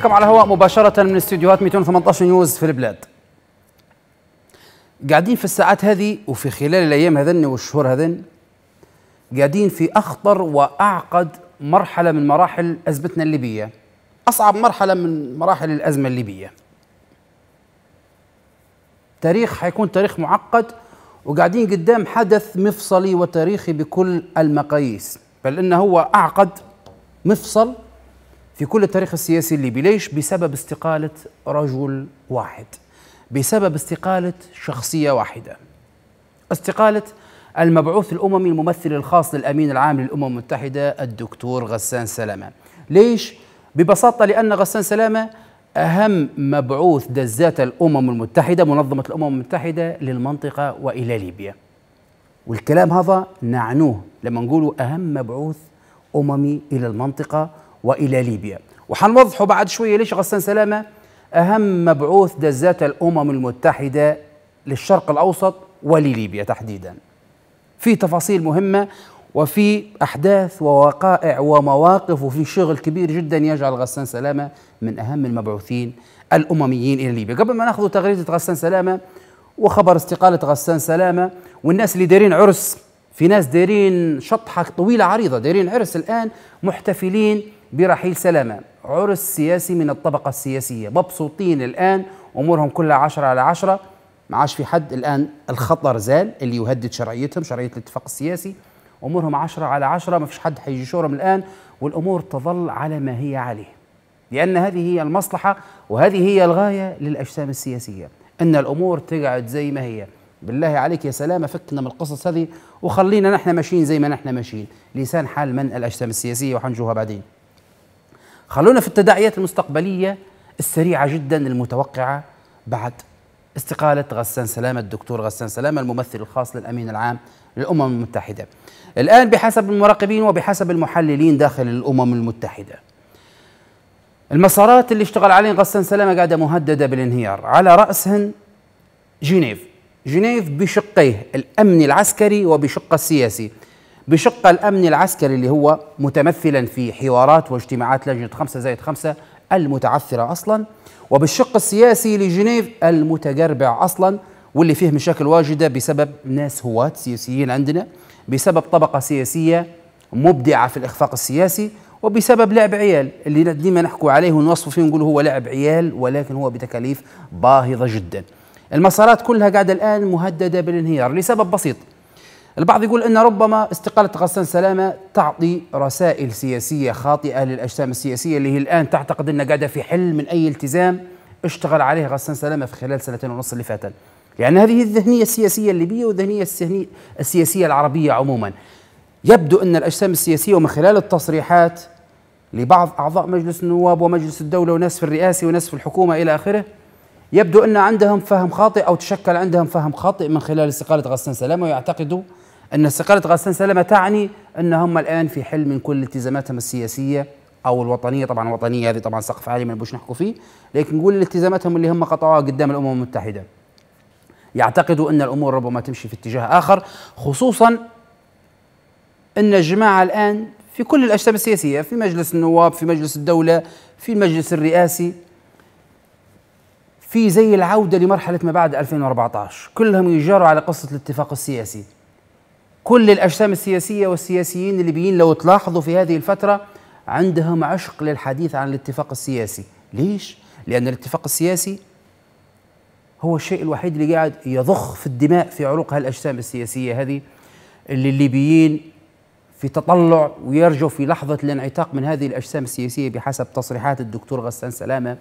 بكم على الهواء مباشرة من استديوهات 218 نيوز في البلاد قاعدين في الساعات هذه وفي خلال الأيام هذن والشهور هذن قاعدين في أخطر وأعقد مرحلة من مراحل أزمتنا الليبية أصعب مرحلة من مراحل الأزمة الليبية تاريخ حيكون تاريخ معقد وقاعدين قدام حدث مفصلي وتاريخي بكل المقاييس بل إنه هو أعقد مفصل في كل التاريخ السياسي الليبي ليش بسبب استقالة رجل واحد بسبب استقالة شخصية واحدة استقالة المبعوث الأممي الممثل الخاص للأمين العام للأمم المتحدة الدكتور غسان سلامة ليش؟ ببساطة لأن غسان سلامة أهم مبعوث دزات الأمم المتحدة منظمة الأمم المتحدة للمنطقة وإلى ليبيا والكلام هذا نعنوه لما نقولوا أهم مبعوث أممي إلى المنطقة والى ليبيا وحنوضحوا بعد شويه ليش غسان سلامه اهم مبعوث دزات الامم المتحده للشرق الاوسط ولليبيا تحديدا في تفاصيل مهمه وفي احداث ووقائع ومواقف وفي شغل كبير جدا يجعل غسان سلامه من اهم المبعوثين الامميين الى ليبيا قبل ما ناخذ تغريده غسان سلامه وخبر استقاله غسان سلامه والناس اللي دارين عرس في ناس دارين شطحه طويله عريضه دارين عرس الان محتفلين برحيل سلامة عرس سياسي من الطبقة السياسية مبسوطين الآن أمورهم كلها عشرة على عشرة ما عادش في حد الآن الخطر زال اللي يهدد شرعيتهم شرعية الاتفاق السياسي أمورهم عشرة على عشرة ما فيش حد حيجي شورم الآن والأمور تظل على ما هي عليه لأن هذه هي المصلحة وهذه هي الغاية للأجسام السياسية أن الأمور تقعد زي ما هي بالله عليك يا سلامة فكنا من القصص هذه وخلينا نحن ماشيين زي ما نحن ماشيين لسان حال من الأجسام السياسية وحنجوها بعدين خلونا في التداعيات المستقبلية السريعة جدا المتوقعة بعد استقالة غسان سلامة الدكتور غسان سلامة الممثل الخاص للأمين العام للأمم المتحدة الآن بحسب المراقبين وبحسب المحللين داخل الأمم المتحدة المسارات اللي اشتغل عليها غسان سلامة قاعدة مهددة بالانهيار على رأسهن جنيف جنيف بشقيه الأمني العسكري وبشقه السياسي بشق الأمن العسكري اللي هو متمثلا في حوارات واجتماعات لجنة خمسة زائد خمسة المتعثرة أصلا وبالشق السياسي لجنيف المتقربع أصلا واللي فيه مشاكل واجدة بسبب ناس هواة سياسيين عندنا بسبب طبقة سياسية مبدعة في الإخفاق السياسي وبسبب لعب عيال اللي ديما نحكوا عليه ونوصف فيه ونقول هو لعب عيال ولكن هو بتكاليف باهظة جدا المسارات كلها قاعدة الآن مهددة بالانهيار لسبب بسيط البعض يقول أن ربما استقالة غسان سلامة تعطي رسائل سياسية خاطئة للأجسام السياسية اللي هي الآن تعتقد أنها قاعدة في حل من أي التزام اشتغل عليه غسان سلامة في خلال سنتين ونص اللي فاتت يعني هذه الذهنية السياسية الليبية والذهنية السياسية العربية عموما يبدو أن الأجسام السياسية ومن خلال التصريحات لبعض أعضاء مجلس النواب ومجلس الدولة وناس في الرئاسة وناس في الحكومة إلى آخره يبدو أن عندهم فهم خاطئ أو تشكل عندهم فهم خاطئ من خلال استقالة غسان سلامة ويعتقدوا أن استقالة غسان سلامة تعني أن هم الآن في حل من كل التزاماتهم السياسية أو الوطنية طبعا الوطنية هذه طبعا سقف عالي ما نبوش نحكوا فيه لكن نقول التزاماتهم اللي هم قطعوها قدام الأمم المتحدة يعتقدوا أن الأمور ربما تمشي في اتجاه آخر خصوصا أن الجماعة الآن في كل الأجسام السياسية في مجلس النواب في مجلس الدولة في المجلس الرئاسي في زي العودة لمرحلة ما بعد 2014 كلهم يجاروا على قصة الاتفاق السياسي كل الأجسام السياسية والسياسيين الليبيين لو تلاحظوا في هذه الفترة عندهم عشق للحديث عن الاتفاق السياسي ليش؟ لأن الاتفاق السياسي هو الشيء الوحيد اللي قاعد يضخ في الدماء في عروق هالأجسام السياسية هذه اللي الليبيين في تطلع ويرجو في لحظة الانعتاق من هذه الأجسام السياسية بحسب تصريحات الدكتور غسان سلامة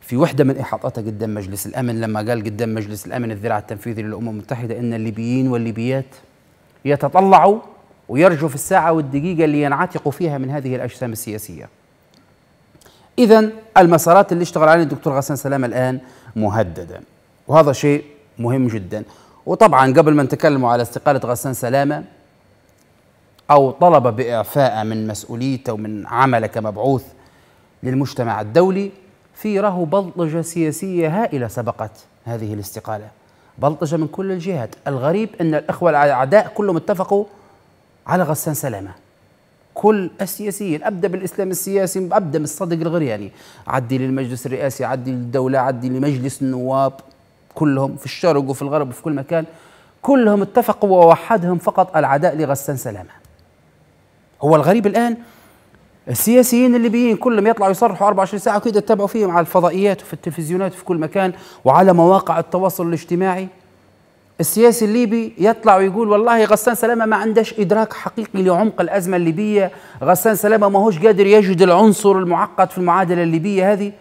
في وحدة من إحاطاتها قدام مجلس الأمن لما قال قدام مجلس الأمن الذراع التنفيذي للأمم المتحدة أن الليبيين والليبيات يتطلع ويرجو في الساعة والدقيقة اللي ينعتق فيها من هذه الأجسام السياسية إذا المسارات اللي اشتغل عليها الدكتور غسان سلامة الآن مهددة وهذا شيء مهم جدا وطبعا قبل ما نتكلم على استقالة غسان سلامة أو طلب بإعفائه من مسؤوليته ومن عمله كمبعوث للمجتمع الدولي في بلطجة سياسية هائلة سبقت هذه الاستقالة بلطجة من كل الجهات الغريب أن الأخوة الأعداء كلهم اتفقوا على غسان سلامة كل السياسيين أبدأ بالإسلام السياسي أبدأ من الصادق الغرياني عدي للمجلس الرئاسي عدي للدولة عدي لمجلس النواب كلهم في الشرق وفي الغرب وفي كل مكان كلهم اتفقوا ووحدهم فقط العداء لغسان سلامة هو الغريب الآن السياسيين الليبيين كلهم يطلعوا يصرحوا 24 ساعه وكذا تتابعوا فيهم على الفضائيات وفي التلفزيونات وفي كل مكان وعلى مواقع التواصل الاجتماعي السياسي الليبي يطلع ويقول والله غسان سلامة ما عندش إدراك حقيقي لعمق الأزمة الليبية غسان سلامة ما هوش قادر يجد العنصر المعقد في المعادلة الليبية هذه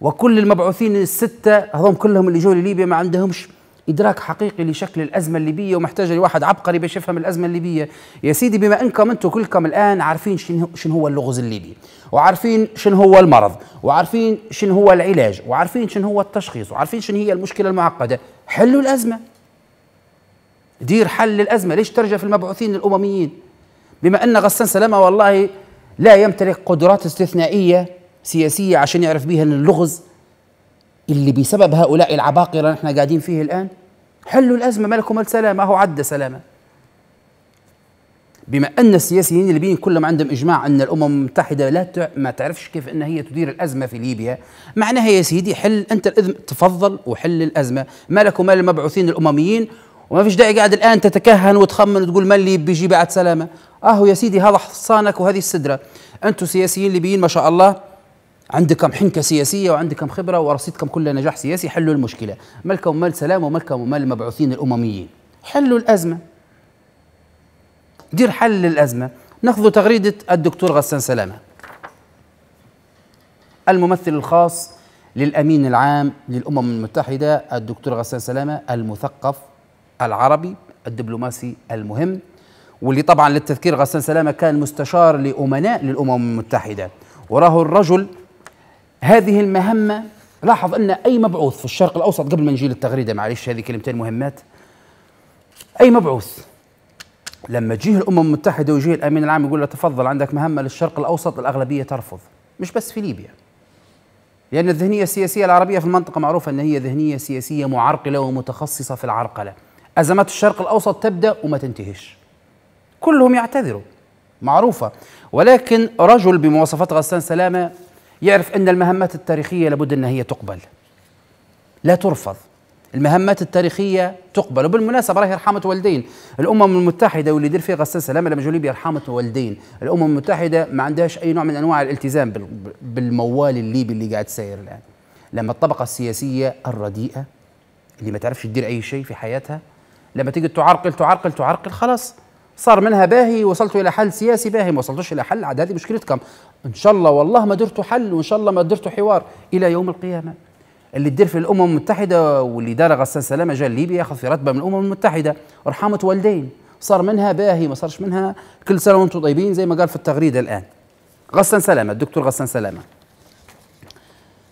وكل المبعوثين الستة هذوم كلهم اللي جو لليبيا ما عندهمش ادراك حقيقي لشكل الازمه الليبيه ومحتاجه لواحد عبقري باش يفهم الازمه الليبيه يا سيدي بما انكم انتم كلكم الان عارفين شنو هو اللغز الليبي وعارفين شنو هو المرض وعارفين شنو هو العلاج وعارفين شنو هو التشخيص وعارفين شنو هي المشكله المعقده حلوا الازمه دير حل للازمه ليش ترجع في المبعوثين الامميين بما ان غسان سلامه والله لا يمتلك قدرات استثنائيه سياسيه عشان يعرف بها اللغز اللي بسبب هؤلاء العباقرة اللي قاعدين فيه الآن حلوا الأزمة ما لكم سلامة هو عدى سلامة بما أن السياسيين الليبيين كلهم عندهم إجماع أن الأمم المتحدة لا تع... ما تعرفش كيف أن هي تدير الأزمة في ليبيا معناها يا سيدي حل أنت الأزمة تفضل وحل الأزمة ما لك وما الأمميين وما فيش داعي قاعد الآن تتكهن وتخمن وتقول ما اللي بيجي بعد سلامة أهو يا سيدي هذا حصانك وهذه السدرة أنتم سياسيين ليبيين ما شاء الله عندكم حنكه سياسيه وعندكم خبره ورصيدكم كل نجاح سياسي حلوا المشكله ملكم مال سلام وملكم مال المبعوثين الامميين حلوا الازمه دير حل للازمه ناخذ تغريده الدكتور غسان سلامه الممثل الخاص للامين العام للامم المتحده الدكتور غسان سلامه المثقف العربي الدبلوماسي المهم واللي طبعا للتذكير غسان سلامه كان مستشار لامناء للامم المتحده وراه الرجل هذه المهمة لاحظ أن أي مبعوث في الشرق الأوسط قبل ما نجي للتغريدة معلش هذه كلمتين مهمات أي مبعوث لما تجيه الأمم المتحدة ويجيه الأمين العام يقول له تفضل عندك مهمة للشرق الأوسط الأغلبية ترفض مش بس في ليبيا لأن الذهنية السياسية العربية في المنطقة معروفة أن هي ذهنية سياسية معرقلة ومتخصصة في العرقلة أزمات الشرق الأوسط تبدأ وما تنتهيش كلهم يعتذروا معروفة ولكن رجل بمواصفات غسان سلامة يعرف أن المهمات التاريخية لابد أن هي تقبل لا ترفض المهمات التاريخية تقبل وبالمناسبة راهي رحمة والدين الأمم المتحدة واللي يدير فيها غسان سلامة لما جوليبيا رحمة والدين الأمم المتحدة ما عندهاش أي نوع من أنواع الالتزام بالموال الليبي اللي قاعد ساير الآن لما الطبقة السياسية الرديئة اللي ما تعرفش تدير أي شيء في حياتها لما تيجي تعرقل تعرقل تعرقل خلاص صار منها باهي وصلت الى حل سياسي باهي ما وصلتوش الى حل عاد هذه مشكلتكم ان شاء الله والله ما درتوا حل وان شاء الله ما درتوا حوار الى يوم القيامه اللي تدير في الامم المتحده واللي دار غسان سلامه جا ليبيا ياخذ في رتبه من الامم المتحده رحمه والدين صار منها باهي ما صارش منها كل سنه وانتم طيبين زي ما قال في التغريده الان غسان سلامه الدكتور غسان سلامه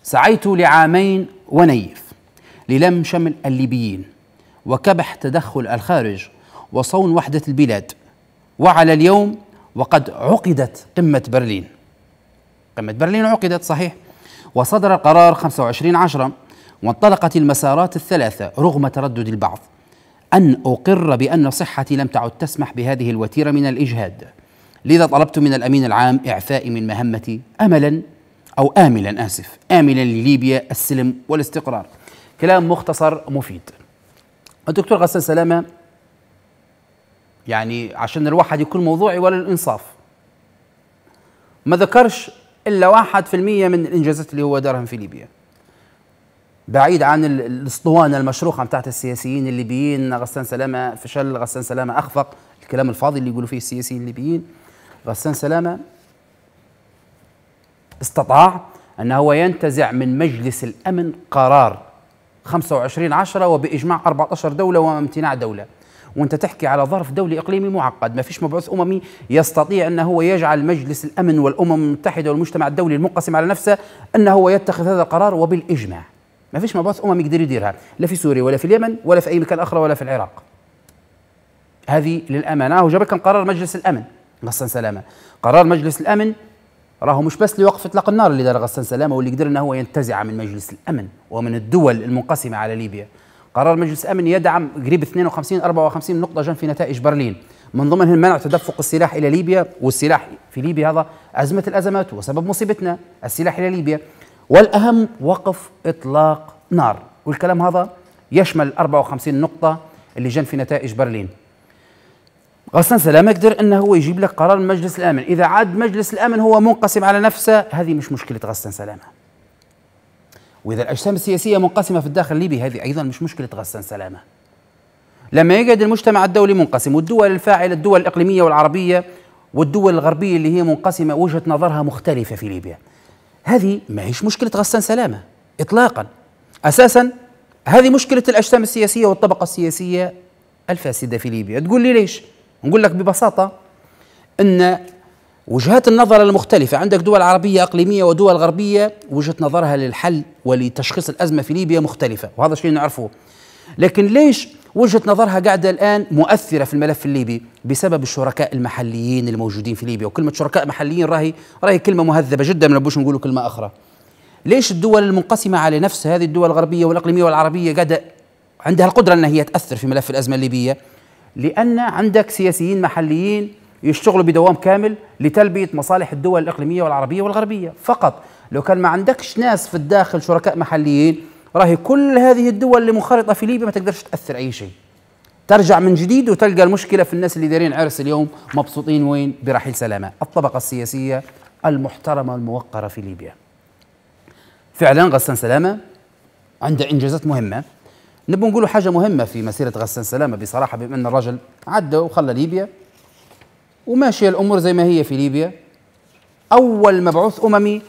سعيت لعامين ونيف للم شمل الليبيين وكبح تدخل الخارج وصون وحده البلاد وعلى اليوم وقد عقدت قمة برلين قمة برلين عقدت صحيح وصدر القرار 25 عشرة وانطلقت المسارات الثلاثة رغم تردد البعض أن أقر بأن صحتي لم تعد تسمح بهذه الوتيرة من الإجهاد لذا طلبت من الأمين العام إعفائي من مهمتي أملا أو آملا آسف آملا لليبيا السلم والاستقرار كلام مختصر مفيد الدكتور غسان سلامة يعني عشان الواحد يكون موضوعي ولا الإنصاف ما ذكرش إلا واحد في المية من الإنجازات اللي هو دارهم في ليبيا بعيد عن الاسطوانة المشروخة بتاعت السياسيين الليبيين غسان سلامة فشل غسان سلامة أخفق الكلام الفاضي اللي يقولوا فيه السياسيين الليبيين غسان سلامة استطاع أن هو ينتزع من مجلس الأمن قرار 25 عشرة وبإجماع 14 دولة وامتناع دولة وانت تحكي على ظرف دولي اقليمي معقد ما فيش مبعوث اممي يستطيع ان هو يجعل مجلس الامن والامم المتحده والمجتمع الدولي المنقسم على نفسه ان هو يتخذ هذا القرار وبالاجماع ما فيش مبعوث اممي يقدر يديرها لا في سوريا ولا في اليمن ولا في اي مكان اخر ولا في العراق هذه للامانه وجاب آه، كم قرار مجلس الامن غسان سلامه قرار مجلس الامن راهو مش بس لوقف اطلاق النار اللي دار غسان سلامه واللي قدر انه هو ينتزع من مجلس الامن ومن الدول المنقسمه على ليبيا قرار مجلس الامن يدعم قريب 52 54 نقطه جن في نتائج برلين من ضمنهم منع تدفق السلاح الى ليبيا والسلاح في ليبيا هذا ازمه الازمات وسبب مصيبتنا السلاح الى ليبيا والاهم وقف اطلاق نار والكلام هذا يشمل 54 نقطه اللي جن في نتائج برلين غسان سلام يقدر انه هو يجيب لك قرار مجلس الامن اذا عاد مجلس الامن هو منقسم على نفسه هذه مش مشكله غسان سلامه واذا الاجسام السياسيه منقسمه في الداخل الليبي هذه ايضا مش مشكله غسان سلامه لما يجد المجتمع الدولي منقسم والدول الفاعله الدول الاقليميه والعربيه والدول الغربيه اللي هي منقسمه وجهه نظرها مختلفه في ليبيا هذه ما هيش مشكله غسان سلامه اطلاقا اساسا هذه مشكله الاجسام السياسيه والطبقه السياسيه الفاسده في ليبيا تقول لي ليش نقول لك ببساطه ان وجهات النظر المختلفة عندك دول عربية أقليمية ودول غربية وجهة نظرها للحل ولتشخيص الأزمة في ليبيا مختلفة وهذا شيء نعرفه لكن ليش وجهة نظرها قاعدة الآن مؤثرة في الملف الليبي بسبب الشركاء المحليين الموجودين في ليبيا وكلمة شركاء محليين راهي راهي كلمة مهذبة جدا ما نبوش نقولوا كلمة أخرى ليش الدول المنقسمة على نفس هذه الدول الغربية والإقليمية والعربية قاعدة عندها القدرة أنها هي تأثر في ملف الأزمة الليبية لأن عندك سياسيين محليين يشتغلوا بدوام كامل لتلبيه مصالح الدول الاقليميه والعربيه والغربيه فقط لو كان ما عندكش ناس في الداخل شركاء محليين راهي كل هذه الدول اللي منخرطه في ليبيا ما تقدرش تاثر اي شيء ترجع من جديد وتلقى المشكله في الناس اللي دايرين عرس اليوم مبسوطين وين برحيل سلامه الطبقه السياسيه المحترمه الموقره في ليبيا فعلا غسان سلامه عنده انجازات مهمه نبغى نقولوا حاجه مهمه في مسيره غسان سلامه بصراحه بما ان الرجل عدى وخلى ليبيا وماشيه الامور زي ما هي في ليبيا اول مبعوث اممي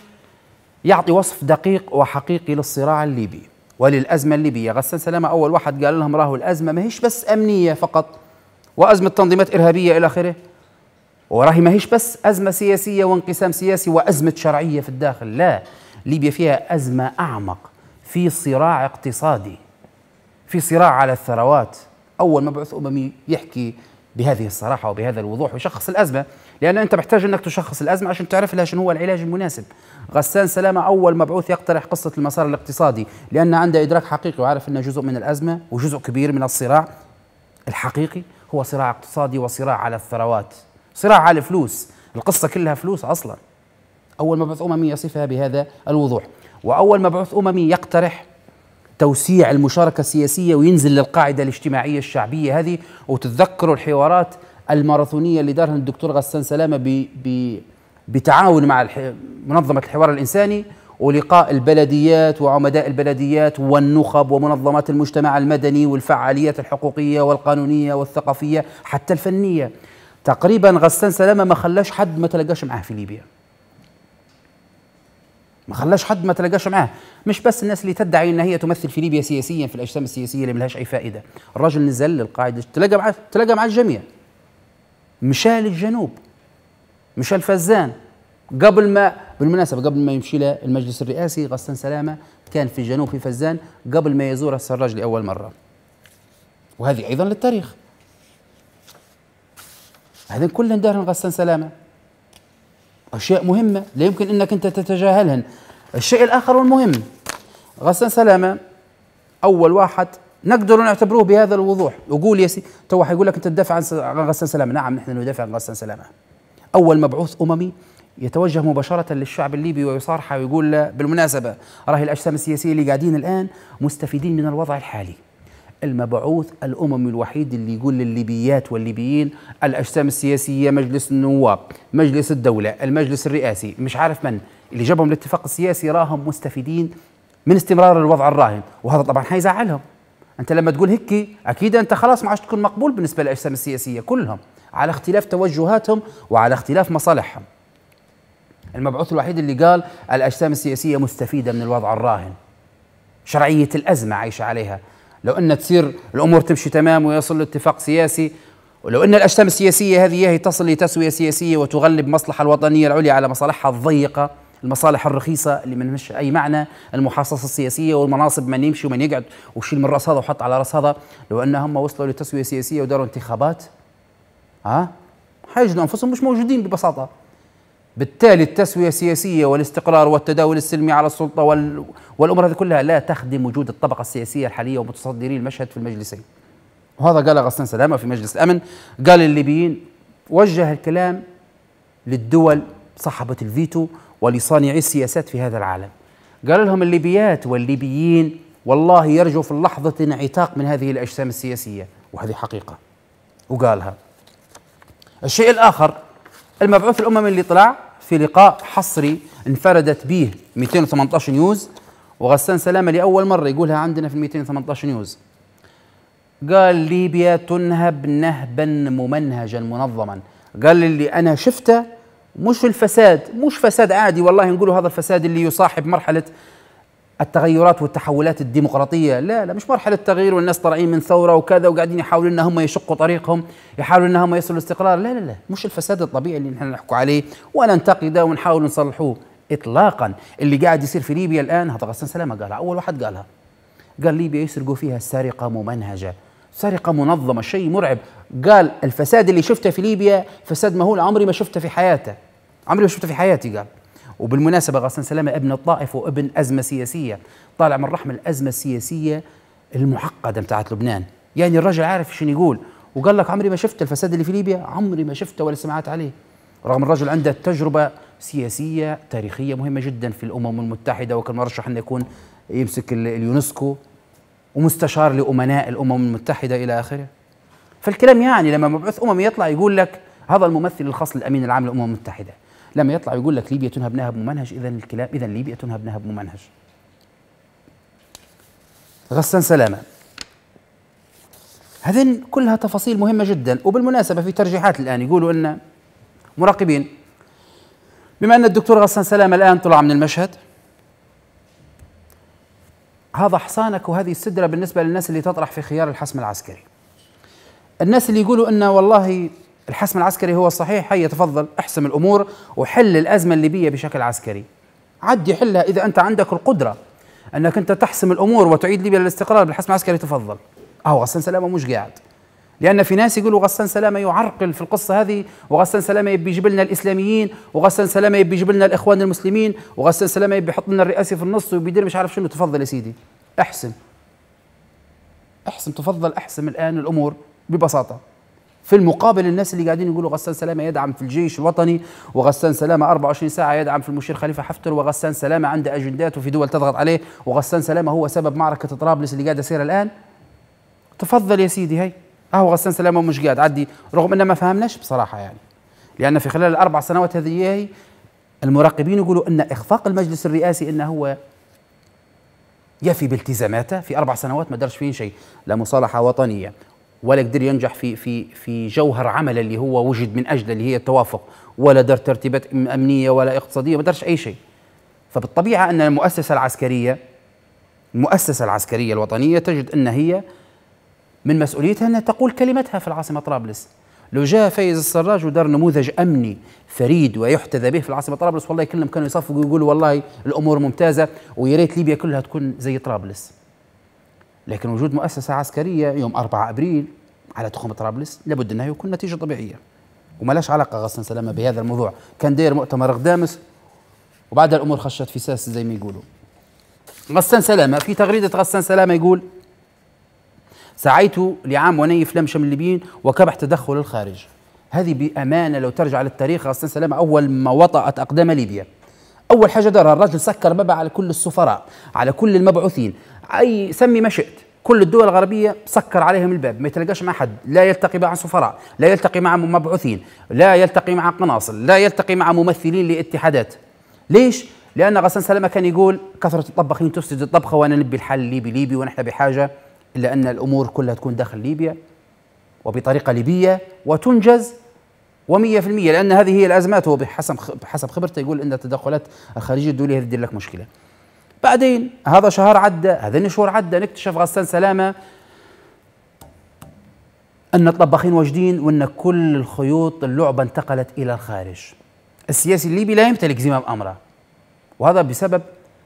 يعطي وصف دقيق وحقيقي للصراع الليبي وللازمه الليبيه غسان سلامه اول واحد قال لهم راهو الازمه ماهيش بس امنيه فقط وازمه تنظيمات ارهابيه الى اخره وراهي ماهيش بس ازمه سياسيه وانقسام سياسي وازمه شرعيه في الداخل لا ليبيا فيها ازمه اعمق في صراع اقتصادي في صراع على الثروات اول مبعوث اممي يحكي بهذه الصراحة وبهذا الوضوح ويشخص الأزمة لأن أنت محتاج أنك تشخص الأزمة عشان تعرف لها شنو هو العلاج المناسب غسان سلامة أول مبعوث يقترح قصة المسار الاقتصادي لأن عنده إدراك حقيقي وعارف أنه جزء من الأزمة وجزء كبير من الصراع الحقيقي هو صراع اقتصادي وصراع على الثروات صراع على الفلوس القصة كلها فلوس أصلا أول مبعوث أممي يصفها بهذا الوضوح وأول مبعوث أممي يقترح توسيع المشاركة السياسية وينزل للقاعدة الاجتماعية الشعبية هذه وتتذكروا الحوارات الماراثونية اللي دارها الدكتور غسان سلامة ب ب بتعاون مع منظمة الحوار الإنساني ولقاء البلديات وعمداء البلديات والنخب ومنظمات المجتمع المدني والفعاليات الحقوقية والقانونية والثقافية حتى الفنية تقريبا غسان سلامة ما خلاش حد ما تلقاش معاه في ليبيا ما خلاش حد ما تلاقاش معاه مش بس الناس اللي تدعي ان هي تمثل في ليبيا سياسيا في الاجسام السياسيه اللي ملهاش اي فائده الراجل نزل للقاعده تلاقى مع تلاقى مع الجميع مشى للجنوب مشى الفزان قبل ما بالمناسبه قبل ما يمشي للمجلس الرئاسي غسان سلامه كان في الجنوب في فزان قبل ما يزور السراج لاول مره وهذه ايضا للتاريخ هذا كل دارهم غسان سلامه أشياء مهمة لا يمكن أنك أنت تتجاهلهن الشيء الآخر والمهم غسان سلامة أول واحد نقدر نعتبروه بهذا الوضوح يقول سي تو حيقول لك أنت تدافع عن غسان سلامة نعم نحن ندافع عن غسان سلامة أول مبعوث أممي يتوجه مباشرة للشعب الليبي ويصارحه ويقول بالمناسبة راهي الأجسام السياسية اللي قاعدين الآن مستفيدين من الوضع الحالي المبعوث الأممي الوحيد اللي يقول للليبيات والليبيين الأجسام السياسية مجلس النواب مجلس الدولة المجلس الرئاسي مش عارف من اللي جابهم الاتفاق السياسي راهم مستفيدين من استمرار الوضع الراهن وهذا طبعا حيزعلهم انت لما تقول هيك اكيد انت خلاص ما عادش تكون مقبول بالنسبه للاجسام السياسيه كلهم على اختلاف توجهاتهم وعلى اختلاف مصالحهم المبعوث الوحيد اللي قال الاجسام السياسيه مستفيده من الوضع الراهن شرعيه الازمه عايشه عليها لو أن تصير الأمور تمشي تمام ويصل لاتفاق سياسي ولو أن الأجسام السياسية هذه هي تصل لتسوية سياسية وتغلب مصلحة الوطنية العليا على مصالحها الضيقة المصالح الرخيصة اللي ما مش أي معنى المحاصصة السياسية والمناصب من يمشي ومن يقعد وشيل من راس هذا وحط على راس هذا لو أن هم وصلوا لتسوية سياسية وداروا انتخابات ها حيجدوا أنفسهم مش موجودين ببساطة بالتالي التسوية السياسية والاستقرار والتداول السلمي على السلطة وال... والأمور هذه كلها لا تخدم وجود الطبقة السياسية الحالية ومتصدري المشهد في المجلسين وهذا قال غسان سلامة في مجلس الأمن قال الليبيين وجه الكلام للدول صاحبة الفيتو ولصانعي السياسات في هذا العالم قال لهم الليبيات والليبيين والله يرجو في اللحظة انعتاق من هذه الأجسام السياسية وهذه حقيقة وقالها الشيء الآخر المبعوث الأممي اللي طلع في لقاء حصري انفردت به 218 نيوز وغسان سلامه لاول مره يقولها عندنا في 218 نيوز قال ليبيا تنهب نهبا ممنهجا منظما قال اللي انا شفته مش الفساد مش فساد عادي والله نقول هذا الفساد اللي يصاحب مرحله التغيرات والتحولات الديمقراطيه لا لا مش مرحله تغيير والناس طالعين من ثوره وكذا وقاعدين يحاولون ان هم يشقوا طريقهم يحاولون ان هم يصلوا الاستقرار لا لا لا مش الفساد الطبيعي اللي نحن نحكوا عليه وننتقده ونحاول نصلحوه اطلاقا اللي قاعد يصير في ليبيا الان هذا غسان سلامه قالها اول واحد قالها قال ليبيا يسرقوا فيها سرقه ممنهجه سرقه منظمه شيء مرعب قال الفساد اللي شفته في ليبيا فساد مهول عمري ما شفته في حياته عمري ما شفته في حياتي قال وبالمناسبة غسان سلامة ابن الطائف وابن أزمة سياسية طالع من رحم الأزمة السياسية المعقدة بتاعت لبنان يعني الرجل عارف شنو يقول وقال لك عمري ما شفت الفساد اللي في ليبيا عمري ما شفته ولا سمعت عليه رغم الرجل عنده تجربة سياسية تاريخية مهمة جدا في الأمم المتحدة وكان مرشح أنه يكون يمسك اليونسكو ومستشار لأمناء الأمم المتحدة إلى آخره فالكلام يعني لما مبعوث أممي يطلع يقول لك هذا الممثل الخاص للأمين العام للأمم المتحدة لما يطلع يقول لك ليبيا تنهب نهب ممنهج اذا الكلام اذا ليبيا تنهب نهب ممنهج غسان سلامه هذين كلها تفاصيل مهمه جدا وبالمناسبه في ترجيحات الان يقولوا ان مراقبين بما ان الدكتور غسان سلامه الان طلع من المشهد هذا حصانك وهذه السدره بالنسبه للناس اللي تطرح في خيار الحسم العسكري الناس اللي يقولوا أن والله الحسم العسكري هو صحيح هيا تفضل احسم الامور وحل الازمه الليبيه بشكل عسكري عدي حلها اذا انت عندك القدره انك انت تحسم الامور وتعيد ليبيا للاستقرار بالحسم العسكري تفضل اهو غسان سلامه مش قاعد لان في ناس يقولوا غسان سلامه يعرقل في القصه هذه وغسان سلامه يبي يجيب لنا الاسلاميين وغسان سلامه يبي يجيب لنا الاخوان المسلمين وغسان سلامه يبي يحط لنا الرئاسي في النص وبيدير مش عارف شنو تفضل يا سيدي احسم احسم تفضل احسم الان الامور ببساطه في المقابل الناس اللي قاعدين يقولوا غسان سلامه يدعم في الجيش الوطني وغسان سلامه 24 ساعه يدعم في المشير خليفه حفتر وغسان سلامه عنده اجندات وفي دول تضغط عليه وغسان سلامه هو سبب معركه طرابلس اللي قاعده تصير الان تفضل يا سيدي هي اهو آه، غسان سلامه مش قاعد عدي رغم ان ما فهمناش بصراحه يعني لان في خلال الاربع سنوات هذه المراقبين يقولوا ان اخفاق المجلس الرئاسي انه هو يفي بالتزاماته في اربع سنوات ما دارش فيه شيء لا مصالحه وطنيه ولا قدر ينجح في في في جوهر عمله اللي هو وجد من اجله اللي هي التوافق ولا دار ترتيبات امنيه ولا اقتصاديه ما دارش اي شيء فبالطبيعه ان المؤسسه العسكريه المؤسسه العسكريه الوطنيه تجد ان هي من مسؤوليتها انها تقول كلمتها في العاصمه طرابلس لو جاء فايز السراج ودار نموذج امني فريد ويحتذى به في العاصمه طرابلس والله كلهم كانوا يصفقوا ويقولوا والله الامور ممتازه ويا ريت ليبيا كلها تكون زي طرابلس لكن وجود مؤسسة عسكرية يوم 4 أبريل على تخوم طرابلس لابد أنها يكون نتيجة طبيعية وما لاش علاقة غسان سلامة بهذا الموضوع كان داير مؤتمر غدامس وبعد الأمور خشت في ساس زي ما يقولوا غسان سلامة في تغريدة غسان سلامة يقول سعيت لعام ونيف لم الليبيين وكبح تدخل الخارج هذه بأمانة لو ترجع للتاريخ غسان سلامة أول ما وطأت أقدام ليبيا أول حاجة دارها الرجل سكر بابا على كل السفراء على كل المبعوثين اي سمي ما شئت كل الدول الغربية سكر عليهم الباب ما يتلقاش مع حد لا يلتقي مع سفراء لا يلتقي مع مبعوثين لا يلتقي مع قناصل لا يلتقي مع ممثلين لاتحادات ليش؟ لأن غسان سلامة كان يقول كثرة الطبخين تفسد الطبخة وأنا نبي الحل الليبي ليبي ونحن بحاجة إلا أن الأمور كلها تكون داخل ليبيا وبطريقة ليبية وتنجز ومية في المية لأن هذه هي الأزمات وبحسب بحسب خبرته يقول أن التدخلات الخارجية الدولية هذه تدير لك مشكلة بعدين هذا شهر عدى هذا شهور عدى نكتشف غسان سلامة أن الطباخين واجدين وأن كل الخيوط اللعبة انتقلت إلى الخارج السياسي الليبي لا يمتلك زمام أمره وهذا بسبب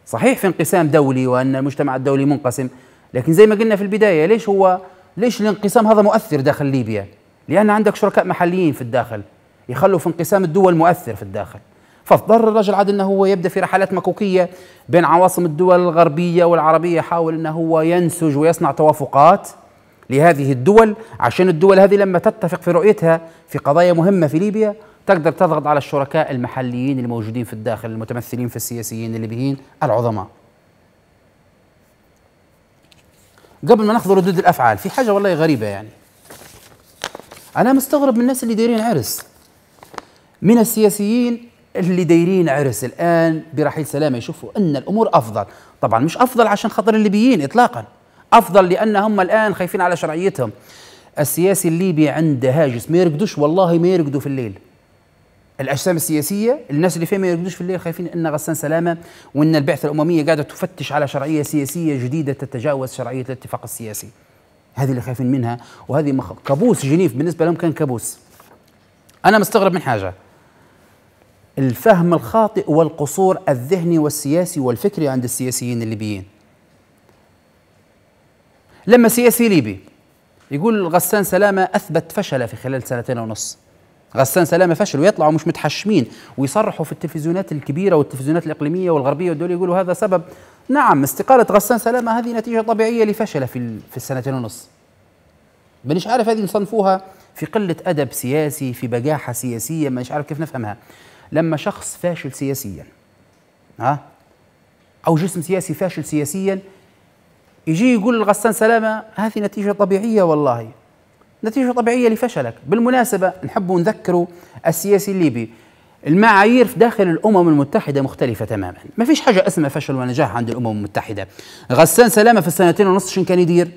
صحيح في انقسام دولي وأن المجتمع الدولي منقسم لكن زي ما قلنا في البداية ليش هو ليش الانقسام هذا مؤثر داخل ليبيا لأن عندك شركاء محليين في الداخل يخلوا في انقسام الدول مؤثر في الداخل فاضطر الرجل عاد انه هو يبدا في رحلات مكوكيه بين عواصم الدول الغربيه والعربيه يحاول انه هو ينسج ويصنع توافقات لهذه الدول عشان الدول هذه لما تتفق في رؤيتها في قضايا مهمه في ليبيا تقدر تضغط على الشركاء المحليين الموجودين في الداخل المتمثلين في السياسيين الليبيين العظماء. قبل ما ناخذ ردود الافعال في حاجه والله غريبه يعني. انا مستغرب من الناس اللي دايرين عرس من السياسيين اللي دايرين عرس الان برحيل سلامه يشوفوا ان الامور افضل طبعا مش افضل عشان خاطر الليبيين اطلاقا افضل لان هم الان خايفين على شرعيتهم السياسي الليبي عنده هاجس ما يرقدوش والله ما يرقدوا في الليل الاجسام السياسيه الناس اللي فيها ما يرقدوش في الليل خايفين ان غسان سلامه وان البعثه الامميه قاعده تفتش على شرعيه سياسيه جديده تتجاوز شرعيه الاتفاق السياسي هذه اللي خايفين منها وهذه مخ... كابوس جنيف بالنسبه لهم كان كابوس انا مستغرب من حاجه الفهم الخاطئ والقصور الذهني والسياسي والفكري عند السياسيين الليبيين لما سياسي ليبي يقول غسان سلامة أثبت فشله في خلال سنتين ونص غسان سلامة فشل ويطلعوا مش متحشمين ويصرحوا في التلفزيونات الكبيرة والتلفزيونات الإقليمية والغربية والدولية يقولوا هذا سبب نعم استقالة غسان سلامة هذه نتيجة طبيعية لفشله في في السنتين ونص مانيش عارف هذه نصنفوها في قلة أدب سياسي في بجاحة سياسية مانيش عارف كيف نفهمها لما شخص فاشل سياسيا ها او جسم سياسي فاشل سياسيا يجي يقول للغسان سلامه هذه نتيجه طبيعيه والله نتيجه طبيعيه لفشلك بالمناسبه نحب نذكر السياسي الليبي المعايير في داخل الامم المتحده مختلفه تماما ما فيش حاجه اسمها فشل ونجاح عند الامم المتحده غسان سلامه في السنتين ونص شن كان يدير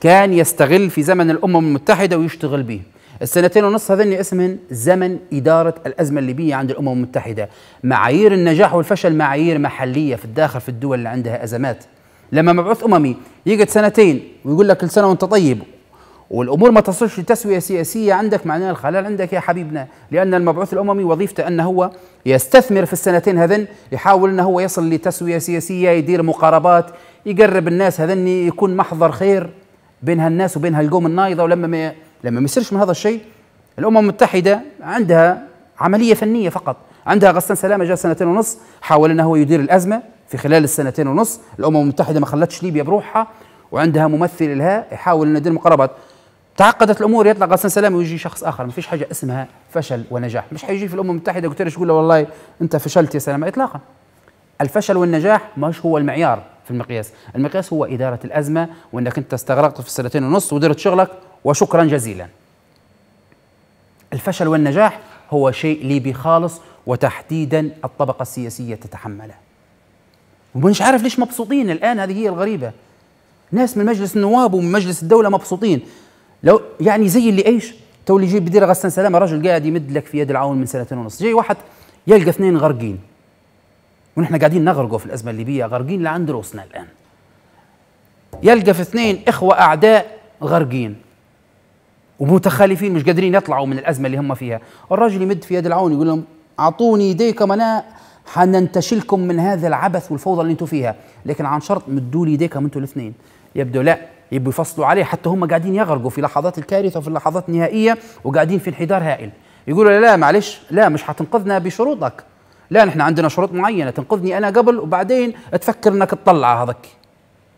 كان يستغل في زمن الامم المتحده ويشتغل به السنتين ونص هذني اسمهن زمن إدارة الأزمة الليبية عند الأمم المتحدة معايير النجاح والفشل معايير محلية في الداخل في الدول اللي عندها أزمات لما مبعوث أممي يقعد سنتين ويقول لك كل سنة وأنت طيب والامور ما تصلش لتسويه سياسيه عندك معناها الخلل عندك يا حبيبنا لان المبعوث الاممي وظيفته انه هو يستثمر في السنتين هذن يحاول انه هو يصل لتسويه سياسيه يدير مقاربات يقرب الناس هذن يكون محضر خير بين هالناس وبين هالقوم النايضه ولما ما لما ما يصيرش من هذا الشيء الامم المتحده عندها عمليه فنيه فقط عندها غسان سلامه جاء سنتين ونص حاول انه هو يدير الازمه في خلال السنتين ونص الامم المتحده ما خلتش ليبيا بروحها وعندها ممثل لها يحاول انه يدير مقاربات تعقدت الامور يطلع غسان سلامه ويجي شخص اخر ما فيش حاجه اسمها فشل ونجاح مش حيجي في الامم المتحده يقول له والله انت فشلت يا سلامه اطلاقا الفشل والنجاح مش هو المعيار في المقياس المقياس هو اداره الازمه وانك انت استغرقت في السنتين ونص ودرت شغلك وشكرا جزيلا الفشل والنجاح هو شيء ليبي خالص وتحديدا الطبقة السياسية تتحمله ومش عارف ليش مبسوطين الآن هذه هي الغريبة ناس من مجلس النواب ومن مجلس الدولة مبسوطين لو يعني زي اللي ايش تو اللي يجيب بدير غسان سلامة رجل قاعد يمد لك في يد العون من سنتين ونص جاي واحد يلقى اثنين غرقين ونحن قاعدين نغرقوا في الأزمة الليبية غرقين لعند روسنا الآن يلقى في اثنين إخوة أعداء غرقين ومتخالفين مش قادرين يطلعوا من الازمه اللي هم فيها الراجل يمد في يد العون يقول لهم اعطوني ايديكم انا حننتشلكم من هذا العبث والفوضى اللي انتم فيها لكن عن شرط مدوا لي ايديكم انتم الاثنين يبدو لا يبوا يفصلوا عليه حتى هم قاعدين يغرقوا في لحظات الكارثه وفي اللحظات النهائيه وقاعدين في انحدار هائل يقولوا لا معلش لا مش حتنقذنا بشروطك لا نحن عندنا شروط معينه تنقذني انا قبل وبعدين تفكر انك تطلع هذاك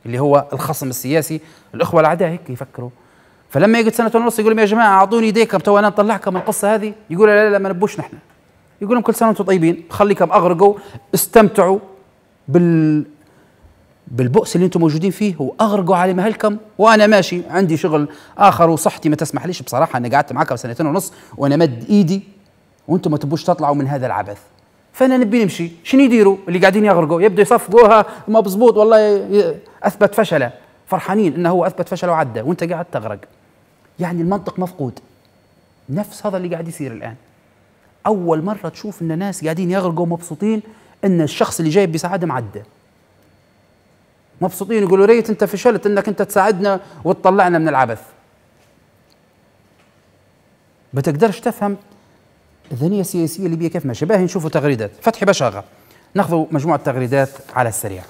اللي هو الخصم السياسي الاخوه العداء هيك يفكروا فلما يقعد سنه ونص يقول لهم يا جماعه اعطوني ايديكم تو انا نطلعكم من القصه هذه يقول لا لا ما نبوش نحن يقول لهم كل سنه وانتم طيبين خليكم اغرقوا استمتعوا بال بالبؤس اللي انتم موجودين فيه واغرقوا على مهلكم وانا ماشي عندي شغل اخر وصحتي ما تسمح ليش بصراحه انا قعدت معكم سنتين ونص وانا مد ايدي وانتم ما تبوش تطلعوا من هذا العبث فانا نبي نمشي شنو يديروا اللي قاعدين يغرقوا يبدوا يصفقوها مبزبوط والله اثبت فشله فرحانين انه هو اثبت فشله وعدى وانت قاعد تغرق يعني المنطق مفقود نفس هذا اللي قاعد يصير الآن أول مرة تشوف أن ناس قاعدين يغرقوا مبسوطين أن الشخص اللي جايب بسعادة معدة مبسوطين يقولوا ريت أنت فشلت أنك أنت تساعدنا وتطلعنا من العبث ما تقدرش تفهم الذهنية السياسية الليبية كيف ماشية باهي نشوفوا تغريدات فتحي بشاغة ناخذوا مجموعة تغريدات على السريع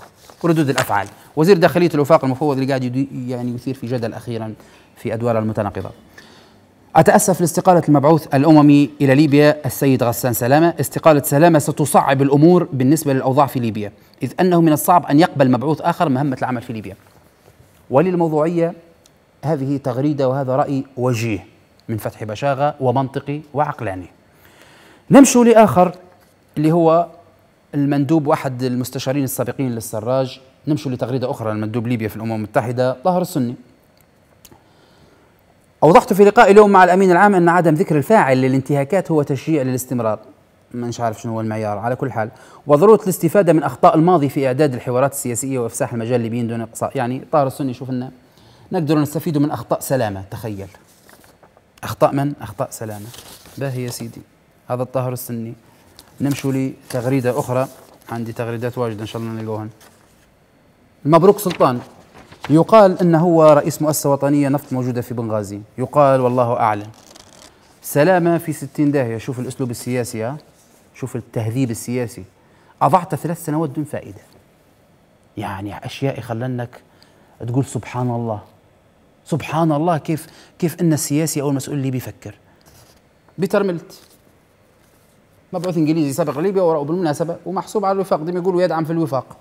وردود الأفعال وزير داخلية الوفاق المفوض اللي قاعد يعني يثير في جدل أخيرا في أدوار المتناقضة أتأسف لاستقالة المبعوث الأممي إلى ليبيا السيد غسان سلامة استقالة سلامة ستصعب الأمور بالنسبة للأوضاع في ليبيا إذ أنه من الصعب أن يقبل مبعوث آخر مهمة العمل في ليبيا وللموضوعية هذه تغريدة وهذا رأي وجيه من فتح بشاغة ومنطقي وعقلاني نمشي لآخر اللي هو المندوب واحد المستشارين السابقين للسراج نمشي لتغريدة أخرى المندوب ليبيا في الأمم المتحدة طاهر السني أوضحت في لقاء اليوم مع الأمين العام أن عدم ذكر الفاعل للانتهاكات هو تشجيع للاستمرار مش عارف شنو هو المعيار على كل حال وضرورة الاستفادة من أخطاء الماضي في إعداد الحوارات السياسية وإفساح المجال الليبيين دون إقصاء يعني طاهر السني شوف لنا نقدر نستفيد من أخطاء سلامة تخيل أخطاء من؟ أخطاء سلامة باهي يا سيدي هذا الطاهر السني نمشوا لتغريدة أخرى عندي تغريدات واجده إن شاء الله نلقوهن مبروك سلطان يقال أنه هو رئيس مؤسسة وطنية نفط موجودة في بنغازي يقال والله أعلم سلامة في ستين داهية شوف الأسلوب السياسي شوف التهذيب السياسي أضعت ثلاث سنوات دون فائدة يعني أشياء يخلنك تقول سبحان الله سبحان الله كيف كيف أن السياسي أو المسؤول اللي بيفكر بيتر ميلت مبعوث انجليزي سابق ليبيا وبالمناسبه ومحسوب على الوفاق ديما يقولوا يدعم في الوفاق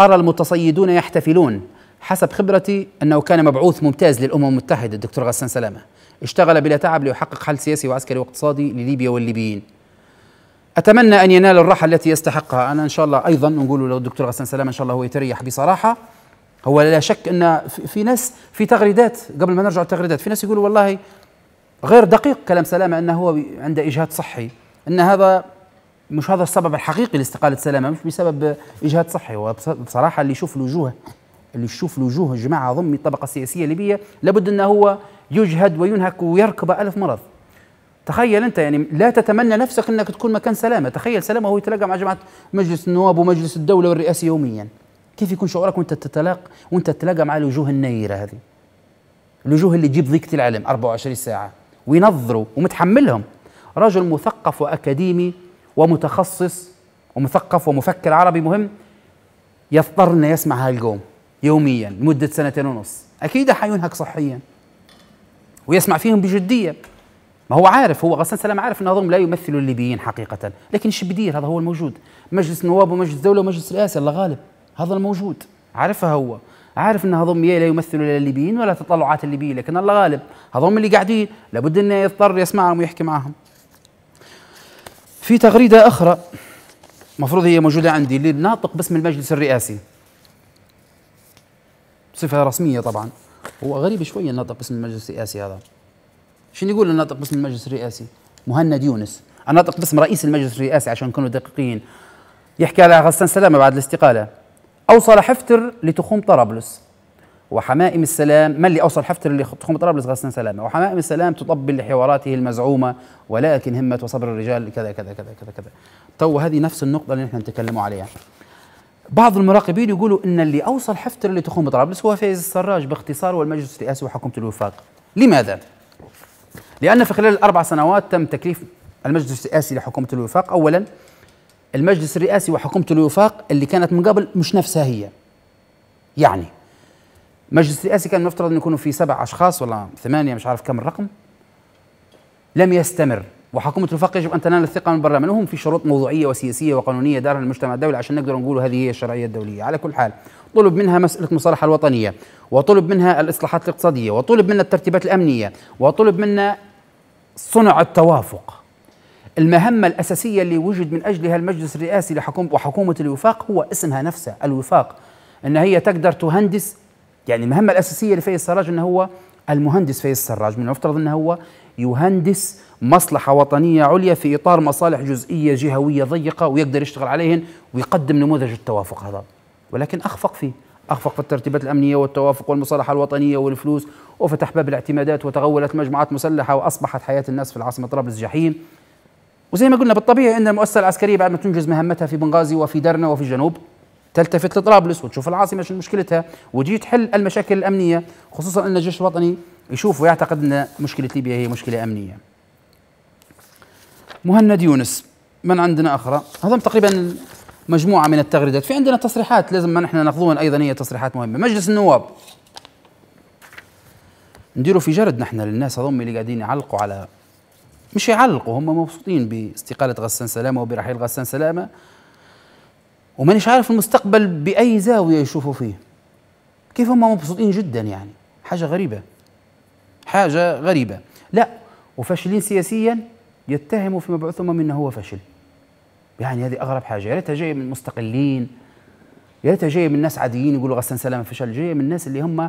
أرى المتصيدون يحتفلون حسب خبرتي أنه كان مبعوث ممتاز للأمم المتحدة الدكتور غسان سلامة اشتغل بلا تعب ليحقق حل سياسي وعسكري واقتصادي لليبيا والليبيين أتمنى أن ينال الراحة التي يستحقها أنا إن شاء الله أيضا نقول له الدكتور غسان سلامة إن شاء الله هو يتريح بصراحة هو لا شك أن في ناس في تغريدات قبل ما نرجع للتغريدات في ناس يقولوا والله غير دقيق كلام سلامة أنه هو عنده إجهاد صحي أن هذا مش هذا السبب الحقيقي لاستقالة سلامة مش بسبب إجهاد صحي وبصراحة اللي يشوف الوجوه اللي يشوف وجوه جماعة ضم الطبقة السياسية الليبية لابد أنه هو يجهد وينهك ويركب ألف مرض تخيل انت يعني لا تتمنى نفسك انك تكون مكان سلامه تخيل سلامه وهو يتلاقى مع جماعه مجلس النواب ومجلس الدوله والرئاسه يوميا كيف يكون شعورك وانت تتلاقى وانت تتلاقى مع الوجوه النيره هذه الوجوه اللي تجيب ضيقه العلم 24 ساعه وينظروا ومتحملهم رجل مثقف واكاديمي ومتخصص ومثقف ومفكر عربي مهم يضطر انه يسمع هالقوم يوميا لمدة سنتين ونص أكيد حينهك صحيا ويسمع فيهم بجدية ما هو عارف هو غسان سلام عارف أن هذول لا يمثلوا الليبيين حقيقة لكن شو بدير هذا هو الموجود مجلس نواب ومجلس دولة ومجلس رئاسة الله غالب هذا الموجود عارفها هو عارف ان هذوم لا يمثلوا الا الليبيين ولا تطلعات الليبيين لكن الله غالب هذوم اللي قاعدين لابد انه يضطر يسمعهم ويحكي معهم في تغريده اخرى مفروض هي موجوده عندي للناطق باسم المجلس الرئاسي بصفه رسميه طبعا هو غريب شويه الناطق باسم المجلس الرئاسي هذا شنو يقول الناطق باسم المجلس الرئاسي مهند يونس الناطق باسم رئيس المجلس الرئاسي عشان نكونوا دقيقين يحكي على غسان سلامه بعد الاستقاله اوصل حفتر لتخوم طرابلس وحمائم السلام من اللي اوصل حفتر لتخوم طرابلس غسان سلامه وحمائم السلام تطبل لحواراته المزعومه ولكن همه وصبر الرجال كذا كذا كذا كذا كذا تو هذه نفس النقطه اللي نحن نتكلم عليها بعض المراقبين يقولوا ان اللي اوصل حفتر لتخوم طرابلس هو فايز السراج باختصار والمجلس الرئاسي وحكومه الوفاق. لماذا؟ لان في خلال الاربع سنوات تم تكليف المجلس الرئاسي لحكومه الوفاق اولا المجلس الرئاسي وحكومه الوفاق اللي كانت من قبل مش نفسها هي. يعني مجلس الرئاسي كان مفترض ان يكونوا فيه سبع اشخاص ولا ثمانيه مش عارف كم الرقم لم يستمر وحكومه الوفاق يجب ان تنال الثقه من البرلمان وهم في شروط موضوعيه وسياسيه وقانونيه دارها المجتمع الدولي عشان نقدر نقول هذه هي الشرعيه الدوليه على كل حال طلب منها مساله المصالحه الوطنيه وطلب منها الاصلاحات الاقتصاديه وطلب منها الترتيبات الامنيه وطلب منا صنع التوافق المهمة الأساسية اللي وجد من أجلها المجلس الرئاسي لحكومة وحكومة الوفاق هو اسمها نفسه الوفاق أن هي تقدر تهندس يعني المهمة الأساسية لفيصل السراج أنه هو المهندس فيصل السراج من المفترض أنه هو يهندس مصلحة وطنية عليا في إطار مصالح جزئية جهوية ضيقة ويقدر يشتغل عليهن ويقدم نموذج التوافق هذا ولكن أخفق فيه أخفق في الترتيبات الأمنية والتوافق والمصالحة الوطنية والفلوس وفتح باب الاعتمادات وتغولت مجموعات مسلحة وأصبحت حياة الناس في العاصمة طرابلس جحيم وزي ما قلنا بالطبيعي أن المؤسسة العسكرية بعد ما تنجز مهمتها في بنغازي وفي درنا وفي الجنوب تلتفت لطرابلس وتشوف العاصمة شنو مشكلتها وتجي تحل المشاكل الأمنية خصوصا أن الجيش الوطني يشوف ويعتقد أن مشكلة ليبيا هي مشكلة أمنية مهند يونس من عندنا اخرى هذول تقريبا مجموعه من التغريدات في عندنا تصريحات لازم ما نحن ناخذوها ايضا هي تصريحات مهمه مجلس النواب نديروا في جرد نحن للناس هذوم اللي قاعدين يعلقوا على مش يعلقوا هم مبسوطين باستقاله غسان سلامه وبرحيل غسان سلامه ومانيش عارف المستقبل باي زاويه يشوفوا فيه كيف هم مبسوطين جدا يعني حاجه غريبه حاجه غريبه لا وفاشلين سياسيا يتهموا في مبعوثهم انه هو فشل يعني هذه اغرب حاجه يا ريتها جايه من مستقلين يا ريتها جايه من ناس عاديين يقولوا غسان سلامه فشل جايه من الناس اللي هم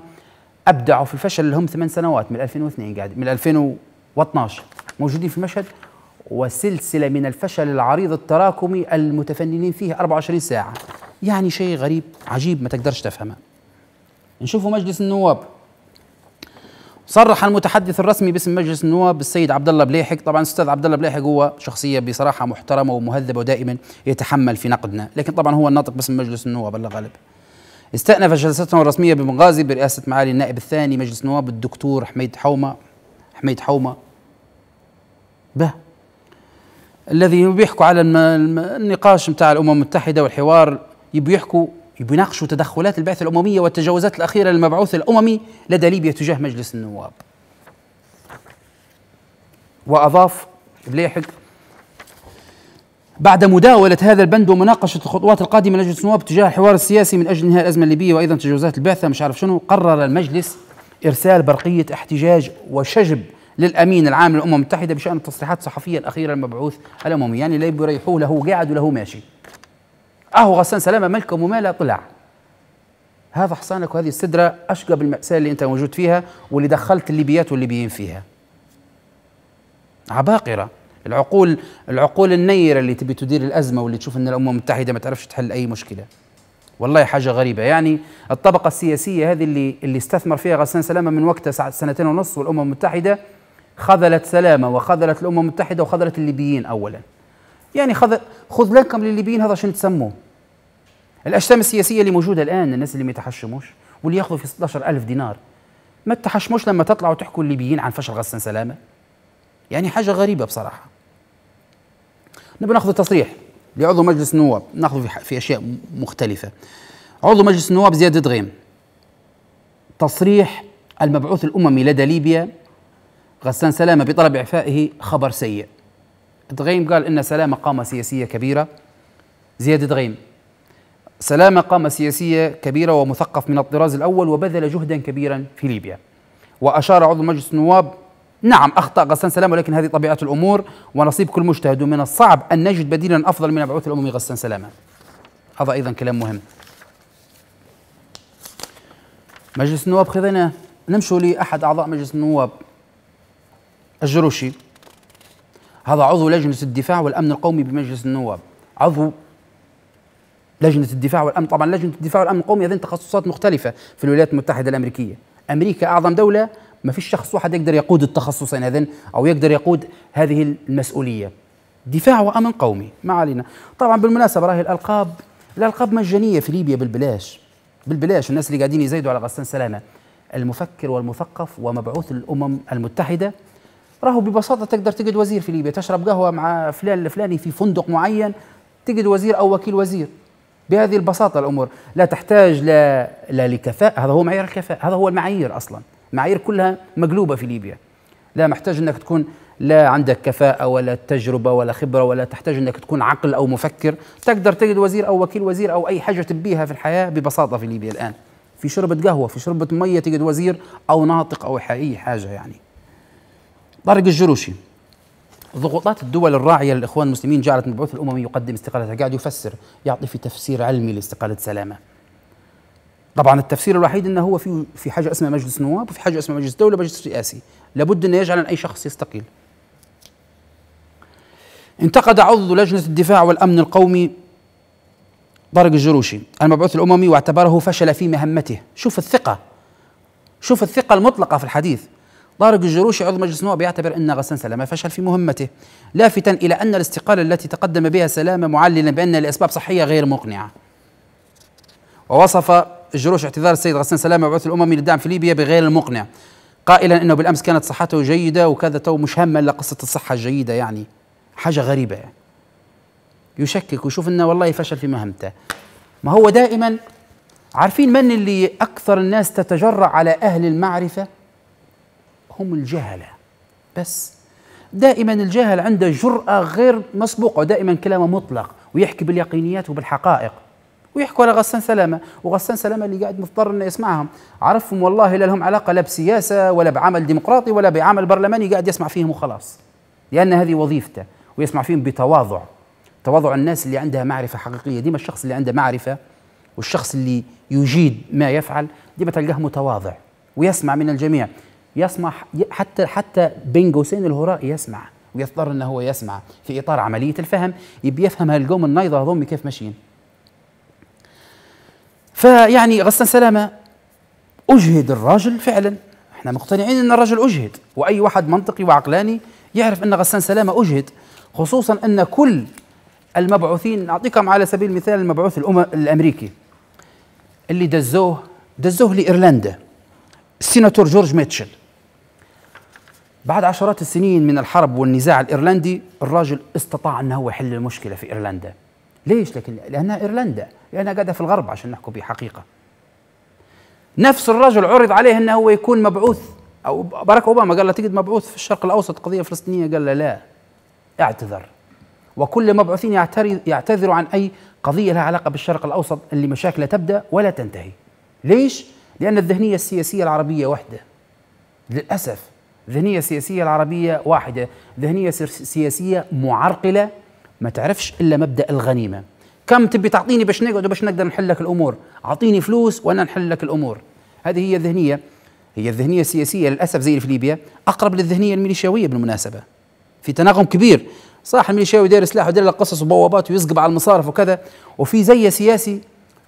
ابدعوا في الفشل اللي هم ثمان سنوات من 2002 قاعد من 2012 موجودين في المشهد وسلسله من الفشل العريض التراكمي المتفننين فيه 24 ساعه يعني شيء غريب عجيب ما تقدرش تفهمه نشوفوا مجلس النواب صرح المتحدث الرسمي باسم مجلس النواب السيد عبد الله بليحك طبعا الاستاذ عبد الله بليحك هو شخصيه بصراحه محترمه ومهذبه ودائما يتحمل في نقدنا لكن طبعا هو الناطق باسم مجلس النواب الله غالب استأنف جلسته الرسمية بمغازي برئاسة معالي النائب الثاني مجلس النواب الدكتور حميد حومة حميد حومة به الذي بيحكوا على النقاش نتاع الأمم المتحدة والحوار يحكوا بيناقشوا تدخلات البعثة الأممية والتجاوزات الأخيرة للمبعوث الأممي لدى ليبيا تجاه مجلس النواب وأضاف بليحق بعد مداولة هذا البند ومناقشة الخطوات القادمة لمجلس النواب تجاه الحوار السياسي من أجل إنهاء الأزمة الليبية وأيضا تجاوزات البعثة مش عارف شنو قرر المجلس إرسال برقية احتجاج وشجب للأمين العام للأمم المتحدة بشأن التصريحات الصحفية الأخيرة للمبعوث الأممي يعني لا يريحوه له قاعد وله ماشي اهو غسان سلامه ملك وماله طلع هذا حصانك وهذه السدره اشقى بالماساه اللي انت موجود فيها واللي دخلت الليبيات والليبيين فيها عباقره العقول العقول النيره اللي تبي تدير الازمه واللي تشوف ان الامم المتحده ما تعرفش تحل اي مشكله والله حاجه غريبه يعني الطبقه السياسيه هذه اللي اللي استثمر فيها غسان سلامه من وقتها سنتين ونص والامم المتحده خذلت سلامه وخذلت الامم المتحده وخذلت الليبيين اولا يعني خذ لكم للليبيين هذا شنو تسموه الأجسام السياسية اللي موجودة الآن الناس اللي ما يتحشموش واللي ياخذوا في 16 ألف دينار ما تتحشموش لما تطلعوا تحكوا الليبيين عن فشل غسان سلامة يعني حاجة غريبة بصراحة نبي ناخذ تصريح لعضو مجلس النواب ناخذ في أشياء مختلفة عضو مجلس النواب زياد دغيم تصريح المبعوث الأممي لدى ليبيا غسان سلامة بطلب إعفائه خبر سيء دغيم قال إن سلامة قامة سياسية كبيرة زياد دغيم سلامة قام سياسية كبيرة ومثقف من الطراز الأول وبذل جهدا كبيرا في ليبيا وأشار عضو مجلس النواب نعم أخطأ غسان سلامة ولكن هذه طبيعة الأمور ونصيب كل مجتهد ومن الصعب أن نجد بديلا أفضل من البعوث الأممي غسان سلامة هذا أيضا كلام مهم مجلس النواب خذنا نمشوا لأحد أعضاء مجلس النواب الجروشي هذا عضو لجنة الدفاع والأمن القومي بمجلس النواب عضو لجنه الدفاع والامن طبعا لجنه الدفاع والامن القومي هذين تخصصات مختلفه في الولايات المتحده الامريكيه امريكا اعظم دوله ما فيش شخص واحد يقدر يقود التخصصين هذين او يقدر يقود هذه المسؤوليه دفاع وامن قومي ما علينا طبعا بالمناسبه راهي الالقاب الالقاب مجانيه في ليبيا بالبلاش بالبلاش الناس اللي قاعدين يزيدوا على غسان سلامه المفكر والمثقف ومبعوث الامم المتحده راهو ببساطه تقدر تجد وزير في ليبيا تشرب قهوه مع فلان الفلاني في فندق معين تجد وزير او وكيل وزير بهذه البساطة الأمور لا تحتاج لا, لا لكفاءة هذا هو معيار الكفاءة هذا هو المعايير أصلا معايير كلها مقلوبة في ليبيا لا محتاج أنك تكون لا عندك كفاءة ولا تجربة ولا خبرة ولا تحتاج أنك تكون عقل أو مفكر تقدر تجد وزير أو وكيل وزير أو أي حاجة تبيها في الحياة ببساطة في ليبيا الآن في شربة قهوة في شربة مية تجد وزير أو ناطق أو أي حاجة يعني طارق الجروشي ضغوطات الدول الراعية للإخوان المسلمين جعلت المبعوث الأممي يقدم استقالته قاعد يفسر يعطي في تفسير علمي لاستقالة سلامة طبعا التفسير الوحيد انه هو في في حاجه اسمها مجلس نواب وفي حاجه اسمها مجلس دوله مجلس رئاسي لابد انه يجعل اي شخص يستقيل انتقد عضو لجنه الدفاع والامن القومي طارق الجروشي المبعوث الاممي واعتبره فشل في مهمته شوف الثقه شوف الثقه المطلقه في الحديث طارق الجروشي عضو مجلس النواب يعتبر أن غسان سلامة فشل في مهمته لافتا إلى أن الاستقالة التي تقدم بها سلامة معللا بأن لأسباب صحية غير مقنعة ووصف الجروش اعتذار السيد غسان سلامة والبعث الامم للدعم في ليبيا بغير المقنع قائلا أنه بالأمس كانت صحته جيدة وكذا تو مش هم إلا قصة الصحة الجيدة يعني حاجة غريبة يعني. يشكك ويشوف أنه والله فشل في مهمته ما هو دائما عارفين من اللي أكثر الناس تتجرأ على أهل المعرفة هم الجهلة بس دائما الجاهل عنده جرأة غير مسبوقة دائما كلامه مطلق ويحكي باليقينيات وبالحقائق ويحكوا على غسان سلامة وغسان سلامة اللي قاعد مضطر انه يسمعهم عرفهم والله لا لهم علاقة لا بسياسة ولا بعمل ديمقراطي ولا بعمل برلماني قاعد يسمع فيهم وخلاص لأن هذه وظيفته ويسمع فيهم بتواضع تواضع الناس اللي عندها معرفة حقيقية ديما الشخص اللي عنده معرفة والشخص اللي يجيد ما يفعل ديما تلقاه متواضع ويسمع من الجميع يسمح حتى حتى بين قوسين الهراء يسمع ويضطر انه هو يسمع في اطار عمليه الفهم يبي يفهم هالقوم النايضه هذوم كيف ماشيين فيعني غسان سلامه اجهد الراجل فعلا احنا مقتنعين ان الرجل اجهد واي واحد منطقي وعقلاني يعرف ان غسان سلامه اجهد خصوصا ان كل المبعوثين نعطيكم على سبيل المثال المبعوث الأم... الامريكي اللي دزوه دزوه لايرلندا السيناتور جورج ميتشل بعد عشرات السنين من الحرب والنزاع الإيرلندي الراجل استطاع أنه هو يحل المشكلة في إيرلندا ليش لكن لأنها إيرلندا لأنها قاعدة في الغرب عشان نحكوا بحقيقة نفس الرجل عرض عليه أنه هو يكون مبعوث أو باراك أوباما قال له تجد مبعوث في الشرق الأوسط قضية فلسطينية قال له لا اعتذر وكل مبعوثين يعتذروا عن أي قضية لها علاقة بالشرق الأوسط اللي مشاكلها تبدأ ولا تنتهي ليش؟ لأن الذهنية السياسية العربية وحدة للأسف ذهنية سياسية العربية واحدة ذهنية سياسية معرقلة ما تعرفش إلا مبدأ الغنيمة كم تبي تعطيني باش نقعد باش نقدر نحل لك الأمور أعطيني فلوس وأنا نحل لك الأمور هذه هي الذهنية هي الذهنية السياسية للأسف زي في ليبيا أقرب للذهنية الميليشياوية بالمناسبة في تناغم كبير صح الميليشياوي داير سلاح وداير قصص وبوابات ويسقب على المصارف وكذا وفي زي سياسي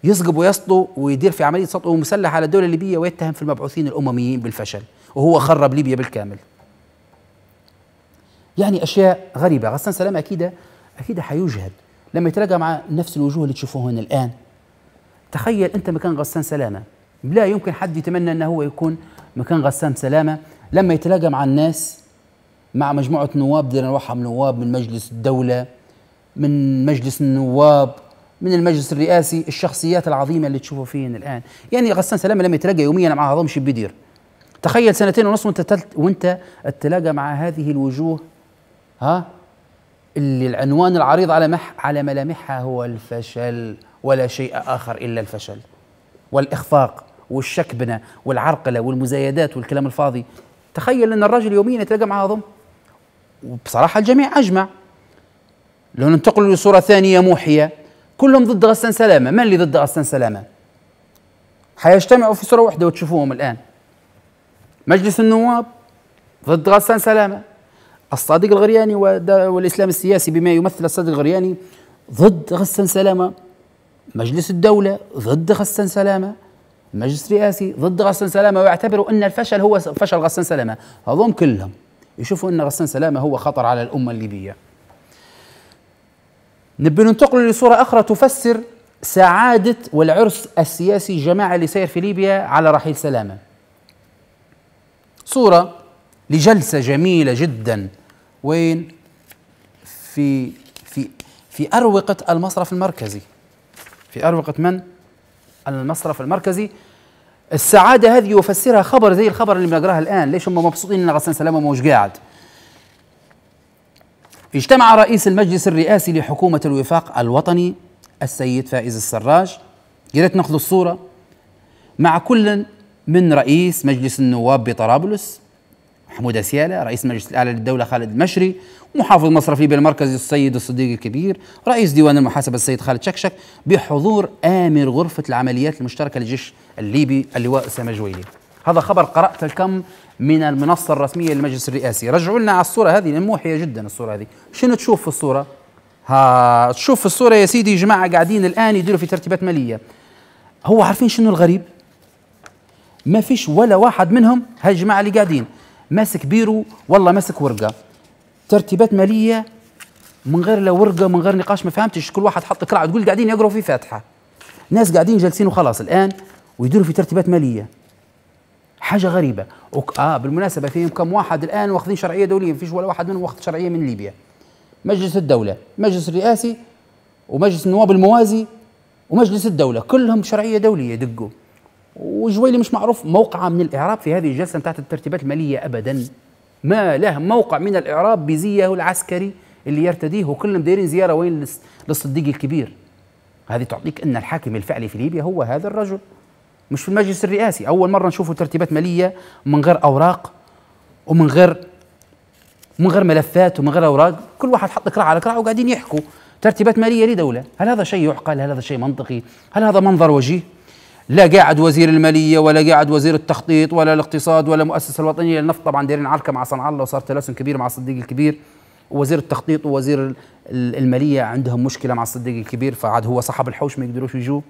يسقب ويسطو ويدير في عملية سطو مسلحة على الدولة الليبية ويتهم في المبعوثين الأمميين بالفشل وهو خرب ليبيا بالكامل يعني اشياء غريبه غسان سلام اكيد اكيد حيجهد لما يتلاقى مع نفس الوجوه اللي تشوفوها هنا الان تخيل انت مكان غسان سلامه لا يمكن حد يتمنى انه هو يكون مكان غسان سلامه لما يتلاقى مع الناس مع مجموعه نواب بدنا من نواب من مجلس الدوله من مجلس النواب من المجلس الرئاسي الشخصيات العظيمه اللي تشوفوا فيهن الان يعني غسان سلامه لما يتلاقى يوميا مع هضم شو بيدير تخيل سنتين ونص وانت تلت وانت التلاقى مع هذه الوجوه ها اللي العنوان العريض على مح على ملامحها هو الفشل ولا شيء اخر الا الفشل والاخفاق والشكبنه والعرقله والمزايدات والكلام الفاضي تخيل ان الرجل يوميا يتلاقى مع هذم وبصراحه الجميع اجمع لو ننتقل لصوره ثانيه موحيه كلهم ضد غسان سلامه من اللي ضد غسان سلامه حيجتمعوا في صوره واحده وتشوفوهم الان مجلس النواب ضد غسان سلامة الصادق الغرياني والإسلام السياسي بما يمثل الصادق الغرياني ضد غسان سلامة مجلس الدولة ضد غسان سلامة مجلس رئاسي ضد غسان سلامة ويعتبروا أن الفشل هو فشل غسان سلامة هذون كلهم يشوفوا أن غسان سلامة هو خطر على الأمة الليبية نبي ننتقل لصورة أخرى تفسر سعادة والعرس السياسي الجماعي اللي سير في ليبيا على رحيل سلامة صورة لجلسة جميلة جدا وين في في في أروقة المصرف المركزي في أروقة من؟ المصرف المركزي السعادة هذه يفسرها خبر زي الخبر اللي بنقراه الآن ليش هم مبسوطين إن غسان سلامة موش قاعد اجتمع رئيس المجلس الرئاسي لحكومة الوفاق الوطني السيد فائز السراج يا ريت ناخذ الصورة مع كل من رئيس مجلس النواب بطرابلس محمود أسيالة رئيس مجلس الأعلى للدولة خالد المشري محافظ مصرفي بالمركز السيد الصديق الكبير رئيس ديوان المحاسبة السيد خالد شكشك بحضور آمر غرفة العمليات المشتركة للجيش الليبي اللواء أسامة جويلي هذا خبر قرأت الكم من المنصة الرسمية للمجلس الرئاسي رجعوا لنا على الصورة هذه لأن موحية جدا الصورة هذه شنو تشوف في الصورة ها تشوف في الصورة يا سيدي جماعة قاعدين الآن يديروا في ترتيبات مالية هو عارفين شنو الغريب ما فيش ولا واحد منهم هالجماعه اللي قاعدين ماسك بيرو والله ماسك ورقه ترتيبات ماليه من غير لا ورقه من غير نقاش ما فهمتش كل واحد حط قرعه تقول قاعدين يقروا في فاتحه ناس قاعدين جالسين وخلاص الان ويديروا في ترتيبات ماليه حاجه غريبه وك... اه بالمناسبه فيهم كم واحد الان واخذين شرعيه دوليه ما فيش ولا واحد منهم واخذ شرعيه من ليبيا مجلس الدوله مجلس الرئاسي ومجلس النواب الموازي ومجلس الدوله كلهم شرعيه دوليه دقوا وجويلي مش معروف موقعه من الاعراب في هذه الجلسه بتاعت الترتيبات الماليه ابدا ما له موقع من الاعراب بزيه العسكري اللي يرتديه وكلهم دايرين زياره وين للصديق الكبير هذه تعطيك ان الحاكم الفعلي في ليبيا هو هذا الرجل مش في المجلس الرئاسي اول مره نشوفوا ترتيبات ماليه من غير اوراق ومن غير من غير ملفات ومن غير اوراق كل واحد حط كراع على كراع وقاعدين يحكوا ترتيبات ماليه لدوله هل هذا شيء يعقل هل هذا شيء منطقي هل هذا منظر وجيه لا قاعد وزير المالية ولا قاعد وزير التخطيط ولا الاقتصاد ولا مؤسسة الوطنية للنفط طبعا دايرين عركة مع صنع الله وصار تلاسم كبير مع الصديق الكبير وزير التخطيط ووزير المالية عندهم مشكلة مع الصديق الكبير فعاد هو صاحب الحوش ما يقدروش يجوا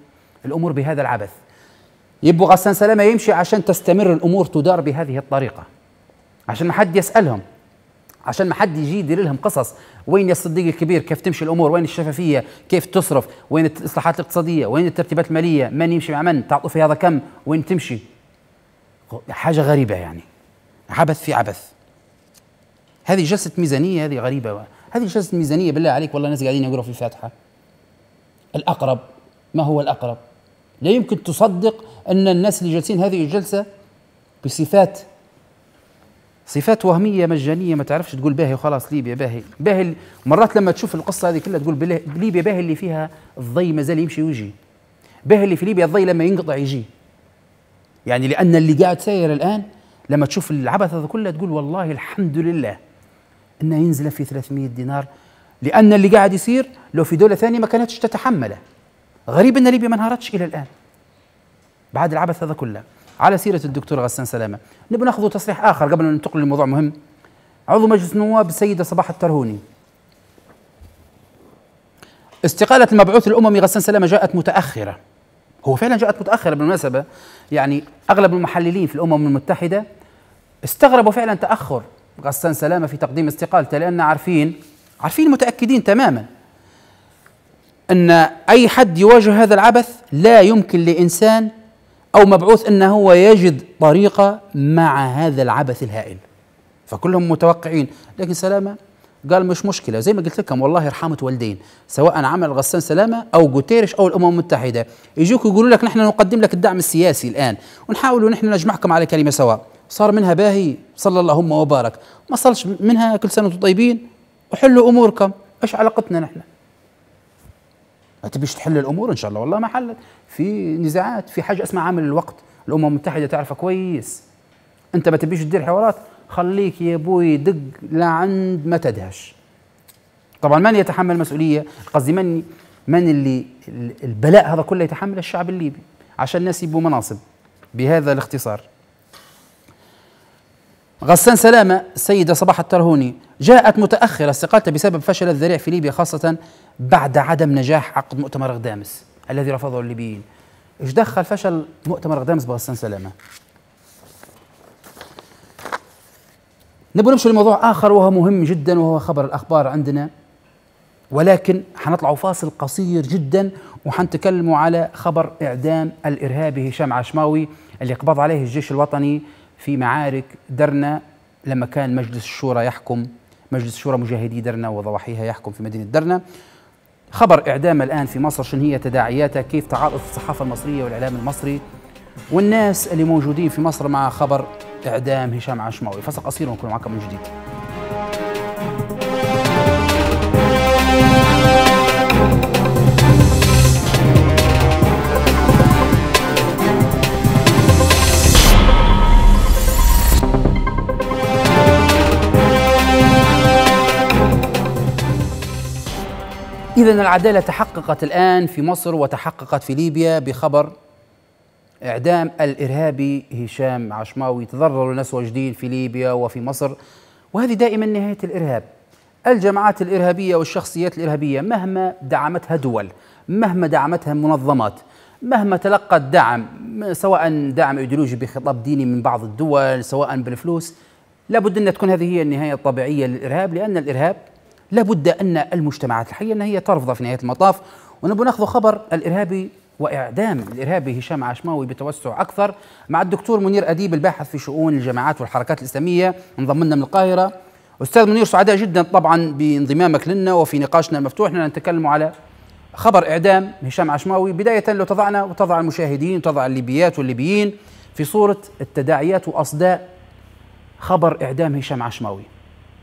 الأمور بهذا العبث يبقى غسان سلامة يمشي عشان تستمر الأمور تدار بهذه الطريقة عشان ما حد يسألهم عشان ما حد يجي يدير لهم قصص وين يا الصديق الكبير كيف تمشي الامور وين الشفافيه كيف تصرف وين الاصلاحات الاقتصاديه وين الترتيبات الماليه من يمشي مع من تعطوا في هذا كم وين تمشي حاجه غريبه يعني عبث في عبث هذه جلسه ميزانيه هذه غريبه هذه جلسه ميزانيه بالله عليك والله الناس قاعدين يقروا في الفاتحه الاقرب ما هو الاقرب لا يمكن تصدق ان الناس اللي جالسين هذه الجلسه بصفات صفات وهميه مجانيه ما تعرفش تقول باهي وخلاص ليبيا باهي باهي مرات لما تشوف القصه هذه كلها تقول ليبيا باهي اللي فيها الضي مازال يمشي ويجي باهي اللي في ليبيا الضي لما ينقطع يجي يعني لان اللي قاعد ساير الان لما تشوف العبث هذا كله تقول والله الحمد لله انه ينزل في 300 دينار لان اللي قاعد يصير لو في دوله ثانيه ما كانتش تتحمله غريب ان ليبيا ما انهارتش الى الان بعد العبث هذا كله على سيره الدكتور غسان سلامه نبي ناخذ تصريح اخر قبل ان ننتقل لموضوع مهم عضو مجلس النواب السيده صباح الترهوني استقالة المبعوث الأممي غسان سلامة جاءت متأخرة هو فعلا جاءت متأخرة بالمناسبة يعني أغلب المحللين في الأمم المتحدة استغربوا فعلا تأخر غسان سلامة في تقديم استقالته لأن عارفين عارفين متأكدين تماما أن أي حد يواجه هذا العبث لا يمكن لإنسان أو مبعوث أنه هو يجد طريقة مع هذا العبث الهائل فكلهم متوقعين لكن سلامة قال مش مشكلة زي ما قلت لكم والله رحمة والدين سواء عمل غسان سلامة أو جوتيرش أو الأمم المتحدة يجوك يقولوا لك نحن نقدم لك الدعم السياسي الآن ونحاول نحن نجمعكم على كلمة سواء صار منها باهي صلى اللهم وبارك ما صلش منها كل سنة طيبين وحلوا أموركم إيش علاقتنا نحن ما تبيش تحل الامور ان شاء الله والله ما حلت في نزاعات في حاجه اسمها عامل الوقت الامم المتحده تعرفها كويس انت ما تبيش تدير حوارات خليك يا ابوي دق لعند ما تدهش طبعا من يتحمل مسؤوليه قصدي من من اللي البلاء هذا كله يتحمله الشعب الليبي عشان الناس يبوا مناصب بهذا الاختصار غسان سلامة السيدة صباح الترهوني جاءت متأخرة استقالتها بسبب فشل الذريع في ليبيا خاصة بعد عدم نجاح عقد مؤتمر غدامس الذي رفضه الليبيين ايش دخل فشل مؤتمر غدامس بغسان سلامة نبغى نمشي لموضوع آخر وهو مهم جدا وهو خبر الأخبار عندنا ولكن حنطلعوا فاصل قصير جدا وحنتكلموا على خبر إعدام الإرهابي هشام عشماوي اللي قبض عليه الجيش الوطني في معارك درنا لما كان مجلس الشورى يحكم مجلس الشورى مجاهدي درنا وضواحيها يحكم في مدينة درنا خبر اعدام الآن في مصر شن هي تداعياتها كيف تعاطف الصحافة المصرية والإعلام المصري والناس اللي موجودين في مصر مع خبر إعدام هشام عشماوي فسق قصير ونكون معكم من جديد إذا العدالة تحققت الآن في مصر وتحققت في ليبيا بخبر إعدام الإرهابي هشام عشماوي تضرر ناس واجدين في ليبيا وفي مصر وهذه دائما نهاية الإرهاب الجماعات الإرهابية والشخصيات الإرهابية مهما دعمتها دول مهما دعمتها منظمات مهما تلقت دعم سواء دعم ايديولوجي بخطاب ديني من بعض الدول سواء بالفلوس لابد ان تكون هذه هي النهايه الطبيعيه للارهاب لان الارهاب لابد أن المجتمعات الحية أن هي ترفض في نهاية المطاف ونبغى ناخذ خبر الإرهابي واعدام الارهابي هشام عشماوي بتوسع اكثر مع الدكتور منير اديب الباحث في شؤون الجماعات والحركات الاسلاميه انضم لنا من القاهره استاذ منير سعداء جدا طبعا بانضمامك لنا وفي نقاشنا المفتوح نحن نتكلم على خبر اعدام هشام عشماوي بدايه لو تضعنا وتضع المشاهدين وتضع الليبيات والليبيين في صوره التداعيات واصداء خبر اعدام هشام عشماوي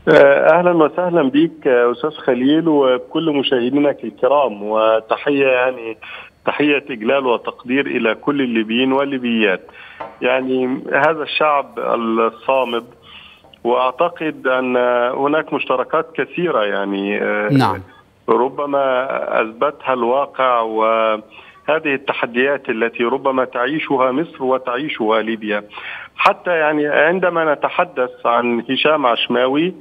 آه، اهلا وسهلا بك آه، استاذ خليل وبكل مشاهدينك الكرام وتحيه يعني تحيه اجلال وتقدير الى كل الليبيين والليبيات. يعني هذا الشعب الصامد واعتقد ان هناك مشتركات كثيره يعني آه، نعم ربما اثبتها الواقع و هذه التحديات التي ربما تعيشها مصر وتعيشها ليبيا حتى يعني عندما نتحدث عن هشام عشماوي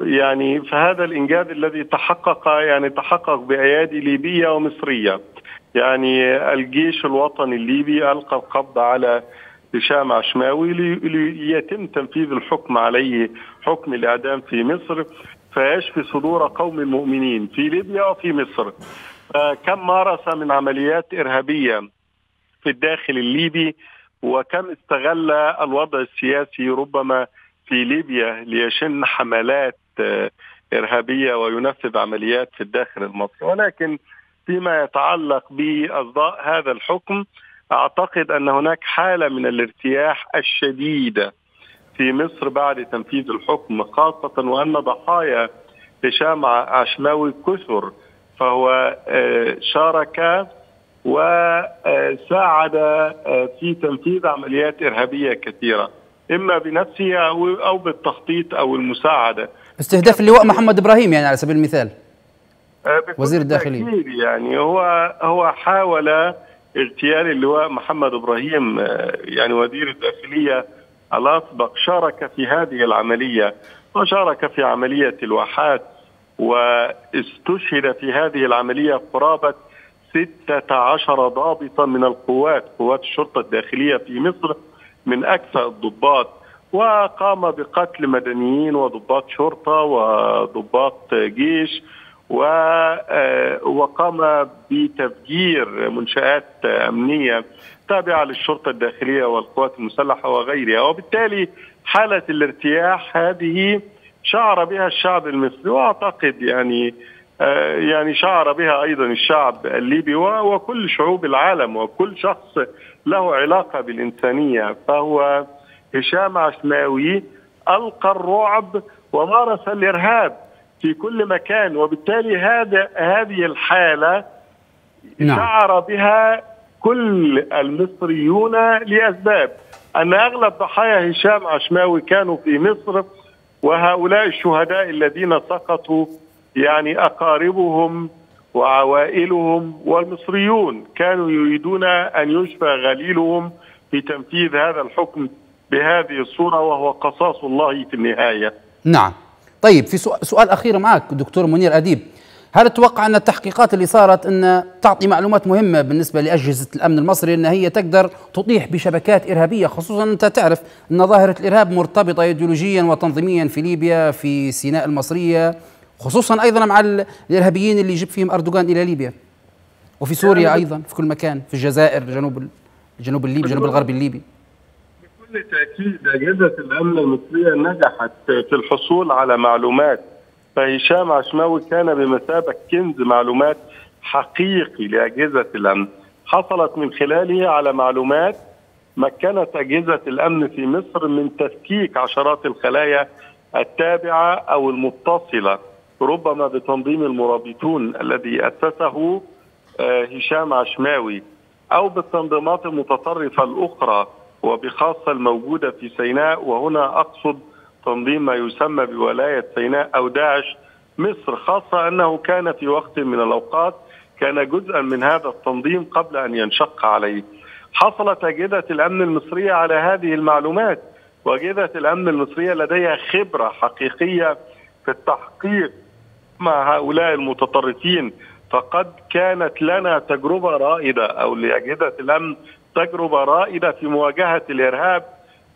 يعني فهذا الانجاز الذي تحقق يعني تحقق بايادي ليبيه ومصريه يعني الجيش الوطني الليبي القى القبض على هشام عشماوي ليتم تنفيذ الحكم عليه حكم الاعدام في مصر فيشفي صدور قوم مؤمنين في ليبيا وفي مصر كم مارس من عمليات إرهابية في الداخل الليبي وكم استغل الوضع السياسي ربما في ليبيا ليشن حملات آه، إرهابية وينفذ عمليات في الداخل المصري ولكن فيما يتعلق بأصداء هذا الحكم أعتقد أن هناك حالة من الارتياح الشديدة في مصر بعد تنفيذ الحكم خاصة وأن ضحايا هشام عشماوي كثر فهو آه، شارك وساعد آه، آه، في تنفيذ عمليات إرهابية كثيرة إما بنفسه أو بالتخطيط أو المساعدة استهداف اللواء محمد إبراهيم يعني على سبيل المثال وزير الداخلية يعني هو هو حاول اغتيال اللواء محمد إبراهيم يعني وزير الداخلية الأسبق شارك في هذه العملية وشارك في عملية الواحات واستشهد في هذه العملية قرابة 16 ضابطا من القوات قوات الشرطة الداخلية في مصر من أكفأ الضباط وقام بقتل مدنيين وضباط شرطة وضباط جيش آه، وقام بتفجير منشآت أمنية تابعة للشرطة الداخلية والقوات المسلحة وغيرها وبالتالي حالة الارتياح هذه شعر بها الشعب المصري واعتقد يعني آه، يعني شعر بها ايضا الشعب الليبي وكل شعوب العالم وكل شخص له علاقه بالانسانيه فهو هشام عشماوي القى الرعب ومارس الارهاب في كل مكان وبالتالي هذا هذه الحاله نعم. شعر بها كل المصريون لاسباب ان اغلب ضحايا هشام عشماوي كانوا في مصر وهؤلاء الشهداء الذين سقطوا يعني أقاربهم وعوائلهم والمصريون كانوا يريدون أن يشفى غليلهم في تنفيذ هذا الحكم بهذه الصورة وهو قصاص الله في النهاية نعم طيب في سؤال أخير معك دكتور منير أديب هل تتوقع ان التحقيقات اللي صارت ان تعطي معلومات مهمه بالنسبه لاجهزه الامن المصري ان هي تقدر تطيح بشبكات ارهابيه خصوصا انت تعرف ان ظاهره الارهاب مرتبطه ايديولوجيا وتنظيميا في ليبيا في سيناء المصريه خصوصا ايضا مع الارهابيين اللي جاب فيهم اردوغان الى ليبيا وفي سوريا ايضا في كل مكان في الجزائر جنوب جنوب الليبي جنوب الغرب الليبي بكل تاكيد اجهزه الامن المصريه نجحت في الحصول على معلومات فهشام عشماوي كان بمثابة كنز معلومات حقيقي لأجهزة الأمن حصلت من خلاله على معلومات مكنت أجهزة الأمن في مصر من تفكيك عشرات الخلايا التابعة أو المتصلة ربما بتنظيم المرابطون الذي أسسه آه، هشام عشماوي أو بالتنظيمات المتطرفة الأخرى وبخاصة الموجودة في سيناء وهنا أقصد تنظيم ما يسمى بولاية سيناء أو داعش مصر خاصة أنه كان في وقت من الأوقات كان جزءا من هذا التنظيم قبل أن ينشق عليه حصلت أجهزة الأمن المصرية على هذه المعلومات وأجهزة الأمن المصرية لديها خبرة حقيقية في التحقيق مع هؤلاء المتطرفين فقد كانت لنا تجربة رائدة أو لأجهزة الأمن تجربة رائدة في مواجهة الإرهاب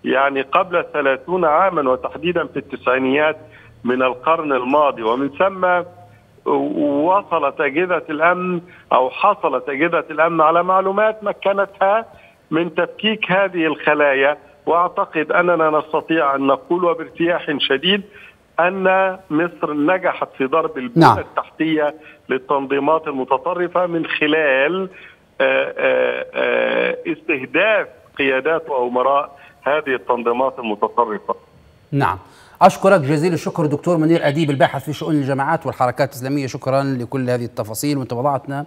يعني قبل 30 عاما وتحديدا في التسعينيات من القرن الماضي ومن ثم وصلت أجهزة الأمن أو حصلت أجهزة الأمن على معلومات مكنتها من تفكيك هذه الخلايا وأعتقد أننا نستطيع أن نقول وبارتياح شديد أن مصر نجحت في ضرب البنى نعم. التحتية للتنظيمات المتطرفة من خلال آه، آه، آه، استهداف قيادات وأمراء هذه التنظيمات المتطرفه. نعم. أشكرك جزيل الشكر دكتور منير أديب الباحث في شؤون الجماعات والحركات الإسلامية شكرا لكل هذه التفاصيل وأنت وضعتنا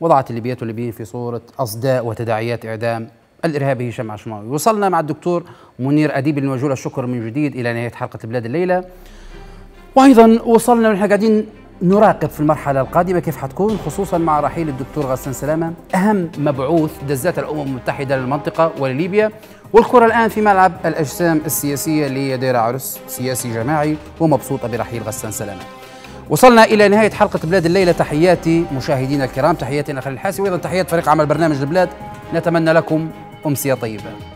وضعت الليبيات والليبيين في صورة أصداء وتداعيات إعدام الإرهابي هشام عشماوي وصلنا مع الدكتور منير أديب المجولة الشكر من جديد إلى نهاية حلقة بلاد الليلة وأيضا وصلنا ونحن قاعدين نراقب في المرحلة القادمة كيف حتكون خصوصا مع رحيل الدكتور غسان سلامة أهم مبعوث دزات الأمم المتحدة للمنطقة ولليبيا والكرة الآن في ملعب الأجسام السياسية اللي هي دير عرس سياسي جماعي ومبسوطة برحيل غسان سلامة وصلنا إلى نهاية حلقة بلاد الليلة تحياتي مشاهدينا الكرام تحياتي أنا خليل الحاسي وأيضا تحيات فريق عمل برنامج البلاد نتمنى لكم أمسية طيبة